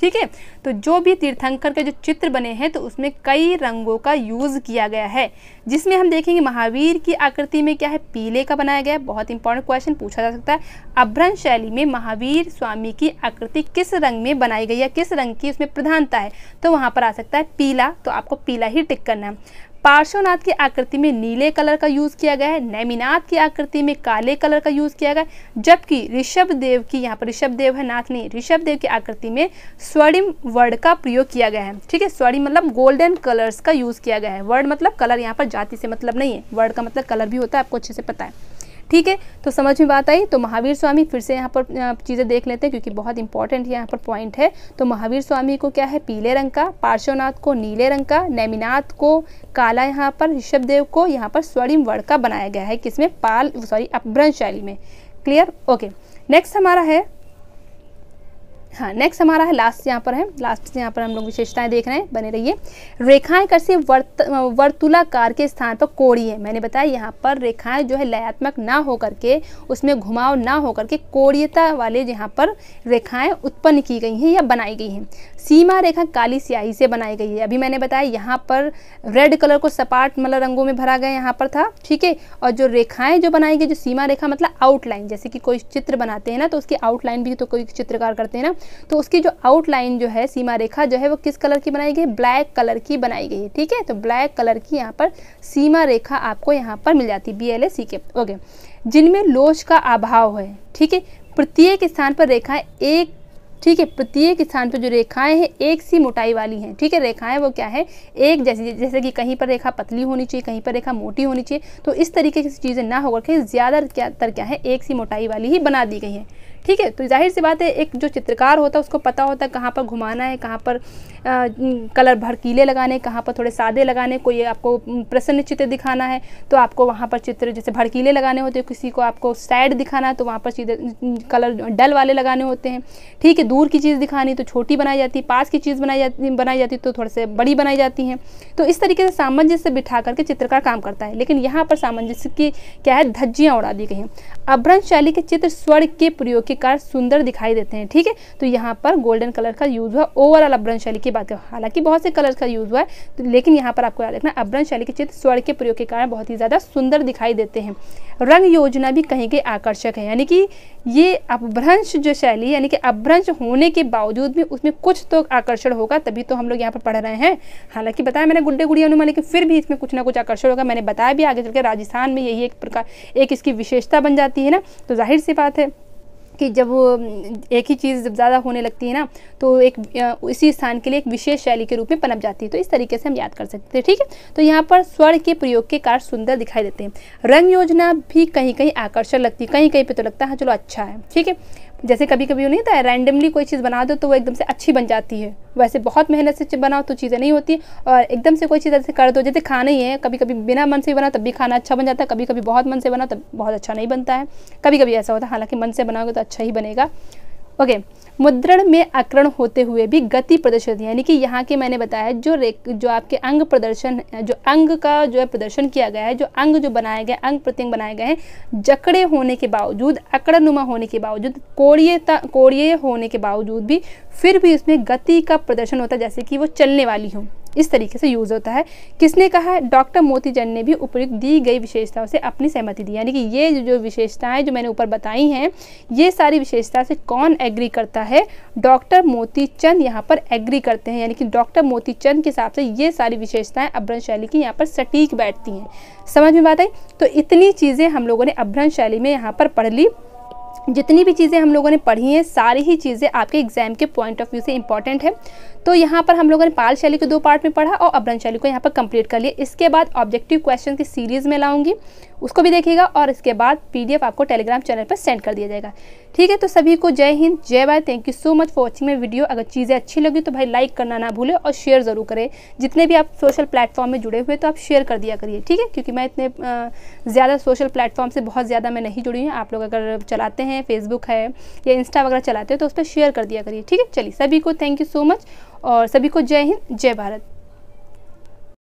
Speaker 1: ठीक है तो जो भी तीर्थंकर के जो चित्र बने हैं तो उसमें कई रंगों का यूज़ किया गया है जिसमें हम देखेंगे महावीर की आकृति में क्या है पीले का बनाया गया है बहुत इंपॉर्टेंट क्वेश्चन पूछा जा सकता है अभ्रंश शैली में महावीर स्वामी की आकृति किस रंग में बनाई गई है किस रंग की उसमें प्रधानता है तो वहां पर आ सकता है पीला तो आपको पीला ही टिक करना है पार्श्वनाथ की आकृति में नीले कलर का यूज किया गया है नैमिनाथ की आकृति में काले कलर का यूज किया गया है जबकि ऋषभ देव की यहाँ पर ऋषभ देव है नाथ नहीं ऋषभ देव की आकृति में स्वर्णिम वर्ड का प्रयोग किया गया है ठीक है स्वर्णिम मतलब गोल्डन कलर्स का यूज किया गया है वर्ड मतलब कलर यहाँ पर जाति से मतलब नहीं है वर्ड का मतलब कलर भी होता है आपको अच्छे से पता है ठीक है तो समझ में बात आई तो महावीर स्वामी फिर से यहाँ पर चीज़ें देख लेते हैं क्योंकि बहुत इंपॉर्टेंट यहाँ पर पॉइंट है तो महावीर स्वामी को क्या है पीले रंग का पार्श्वनाथ को नीले रंग का नैमिनाथ को काला यहाँ पर ऋषभ देव को यहाँ पर स्वर्णिम वर्ण का बनाया गया है किसमें पाल सॉरी अपभ्रंश शैली में क्लियर ओके नेक्स्ट हमारा है हाँ नेक्स्ट हमारा है लास्ट यहाँ पर है लास्ट से यहाँ पर हम लोग विशेषताएं देख रहे हैं बने रहिए है। रेखाएं कर्षी वर्त वर्तुलाकार के स्थान पर कोड़ी है मैंने बताया यहाँ पर रेखाएं जो है लयात्मक ना होकर के उसमें घुमाव ना होकर के कोड़ियता वाले यहाँ पर रेखाएं उत्पन्न की गई हैं या बनाई गई हैं सीमा रेखा काली स्याही से बनाई गई है अभी मैंने बताया यहाँ पर रेड कलर को सपाट मतलब रंगों में भरा गया यहाँ पर था ठीक है और जो रेखाएं जो बनाई गई जो सीमा रेखा मतलब आउटलाइन जैसे कि कोई चित्र बनाते हैं ना तो उसकी आउटलाइन भी तो कोई चित्रकार करते हैं ना तो उसकी जो आउटलाइन जो है सीमा रेखा जो है वो किस कलर की बनाई गई ब्लैक कलर की बनाई गई है ठीक है तो ब्लैक कलर की यहाँ पर सीमा रेखा आपको यहाँ पर मिल जाती है बी के ओके जिनमें लोच का अभाव है ठीक है प्रत्येक स्थान पर रेखाएं एक ठीक है प्रत्येक स्थान पर जो रेखाएं हैं एक सी मोटाई वाली हैं ठीक है रेखाएं वो क्या है एक जैसी जैसे कि कहीं पर रेखा पतली होनी चाहिए कहीं पर रेखा मोटी होनी चाहिए तो इस तरीके की चीज़ें ना होकर के ज़्यादातर क्या है एक सी मोटाई वाली ही बना दी गई है ठीक है तो जाहिर सी बात है एक जो चित्रकार होता है उसको पता होता है कहाँ पर घुमाना है कहाँ पर कलर भड़कीले लगाने कहाँ पर थोड़े सादे लगाने कोई आपको प्रसन्न चित्र दिखाना है तो आपको वहाँ पर चित्र जैसे भड़कीले लगाने होते हैं किसी को आपको साइड दिखाना है तो वहाँ पर सीधे कलर डल वाले लगाने होते हैं ठीक है दूर की चीज़ दिखानी तो छोटी बनाई जाती है पास की चीज़ बनाई जाती बनाई जाती तो थोड़े से बड़ी बनाई जाती हैं तो इस तरीके से सामंजस्य बिठा करके चित्रकार काम करता है लेकिन यहाँ पर सामंजस्य की क्या है धज्जियाँ उड़ा दी गई हैं अभ्रंश शैली के चित्र स्वर के प्रयोग के कारण सुंदर दिखाई देते हैं ठीक है तो यहाँ पर गोल्डन कलर का यूज हुआ ओवरऑल अभ्रंश शैली के की बात है हालांकि बहुत से कलर्स का यूज़ हुआ है तो लेकिन यहाँ पर आपको याद रखना अब्रन शैली के चित्र स्वर के प्रयोग के कारण बहुत ही ज़्यादा सुंदर दिखाई देते हैं रंग योजना भी कहीं के आकर्षक है यानी कि ये अभ्रंश जो शैली यानी कि अभ्रंश होने के बावजूद भी उसमें कुछ तो आकर्षण होगा तभी तो हम लोग यहाँ पर पढ़ रहे हैं हालांकि बताया मैंने गुड्डे गुड़िया अनुमान लेकिन फिर भी इसमें कुछ ना कुछ आकर्षण होगा मैंने बताया भी आगे चल के राजस्थान में यही एक प्रकार एक इसकी विशेषता बन जाती है ना तो जाहिर सी बात है कि जब एक ही चीज़ जब ज़्यादा होने लगती है ना तो एक इसी स्थान के लिए एक विशेष शैली के रूप में पनप जाती है तो इस तरीके से हम याद कर सकते हैं ठीक है तो यहाँ पर स्वर के प्रयोग के कार्य सुंदर दिखाई देते हैं रंग योजना भी कहीं कहीं आकर्षक लगती है कहीं कहीं पर तो लगता है हाँ, चलो अच्छा है ठीक है जैसे कभी कभी नहीं होता है रैंडमली कोई चीज़ बना दो तो वो एकदम से अच्छी बन जाती है वैसे बहुत मेहनत से बनाओ तो चीज़ें नहीं होती और एकदम से कोई चीज़ ऐसे कर दो जैसे खाना ही है कभी कभी बिना मन से बना तब भी खाना अच्छा बन जाता है कभी कभी बहुत मन से बना तब बहुत अच्छा नहीं बनता है कभी कभी ऐसा होता है हालांकि मन से बनाओगे तो अच्छा ही बनेगा ओके मुद्रण में आकरण होते हुए भी गति प्रदर्शित यानी कि यहाँ के मैंने बताया जो जो आपके अंग प्रदर्शन जो अंग का जो है प्रदर्शन किया गया है जो अंग जो बनाए गए अंग प्रत्यंग बनाए गए हैं जकड़े होने के बावजूद अकड़नुमा होने के बावजूद कोड़ियता कोड़िए होने के बावजूद भी फिर भी उसमें गति का प्रदर्शन होता है जैसे कि वो चलने वाली हो इस तरीके से यूज़ होता है किसने कहा डॉक्टर मोती ने भी उपयुक्त दी गई विशेषताओं से अपनी सहमति दी यानी कि ये जो विशेषताएं जो मैंने ऊपर बताई हैं ये सारी विशेषता से कौन एग्री करता है डॉक्टर मोती चंद यहाँ पर एग्री करते हैं यानी कि डॉक्टर मोती चंद के हिसाब से ये सारी विशेषताएं अभ्रंश शैली की यहाँ पर सटीक बैठती हैं समझ में बात आई तो इतनी चीज़ें हम लोगों ने अभ्रंश शैली में यहाँ पर पढ़ ली जितनी भी चीज़ें हम लोगों ने पढ़ी हैं सारी ही चीज़ें आपके एग्ज़ाम के पॉइंट ऑफ व्यू से इंपॉर्टेंट है तो यहाँ पर हम लोगों ने पाल शैली को दो पार्ट में पढ़ा और अभ्रंश शैली को यहाँ पर कंप्लीट कर लिया इसके बाद ऑब्जेक्टिव क्वेश्चन की सीरीज़ में लाऊंगी उसको भी देखिएगा और इसके बाद पीडीएफ आपको टेलीग्राम चैनल पर सेंड कर दिया जाएगा ठीक है तो सभी को जय हिंद जय bye thank you so much for watching my video अगर चीज़ें अच्छी लगी तो भाई लाइक करना ना भूलें और शेयर ज़रूर करें जितने भी आप सोशल प्लेटफॉर्म में जुड़े हुए तो आप शेयर कर दिया करिए ठीक है क्योंकि मैं इतने ज़्यादा सोशल प्लेटफॉर्म से बहुत ज़्यादा मैं नहीं जुड़ी हूँ आप लोग अगर चलाते हैं फेसबुक है या इंस्टा वगैरह चलाते हैं तो उस पर शेयर कर दिया करिए ठीक है चलिए सभी को थैंक यू सो मच और सभी को जय हिंद जय भारत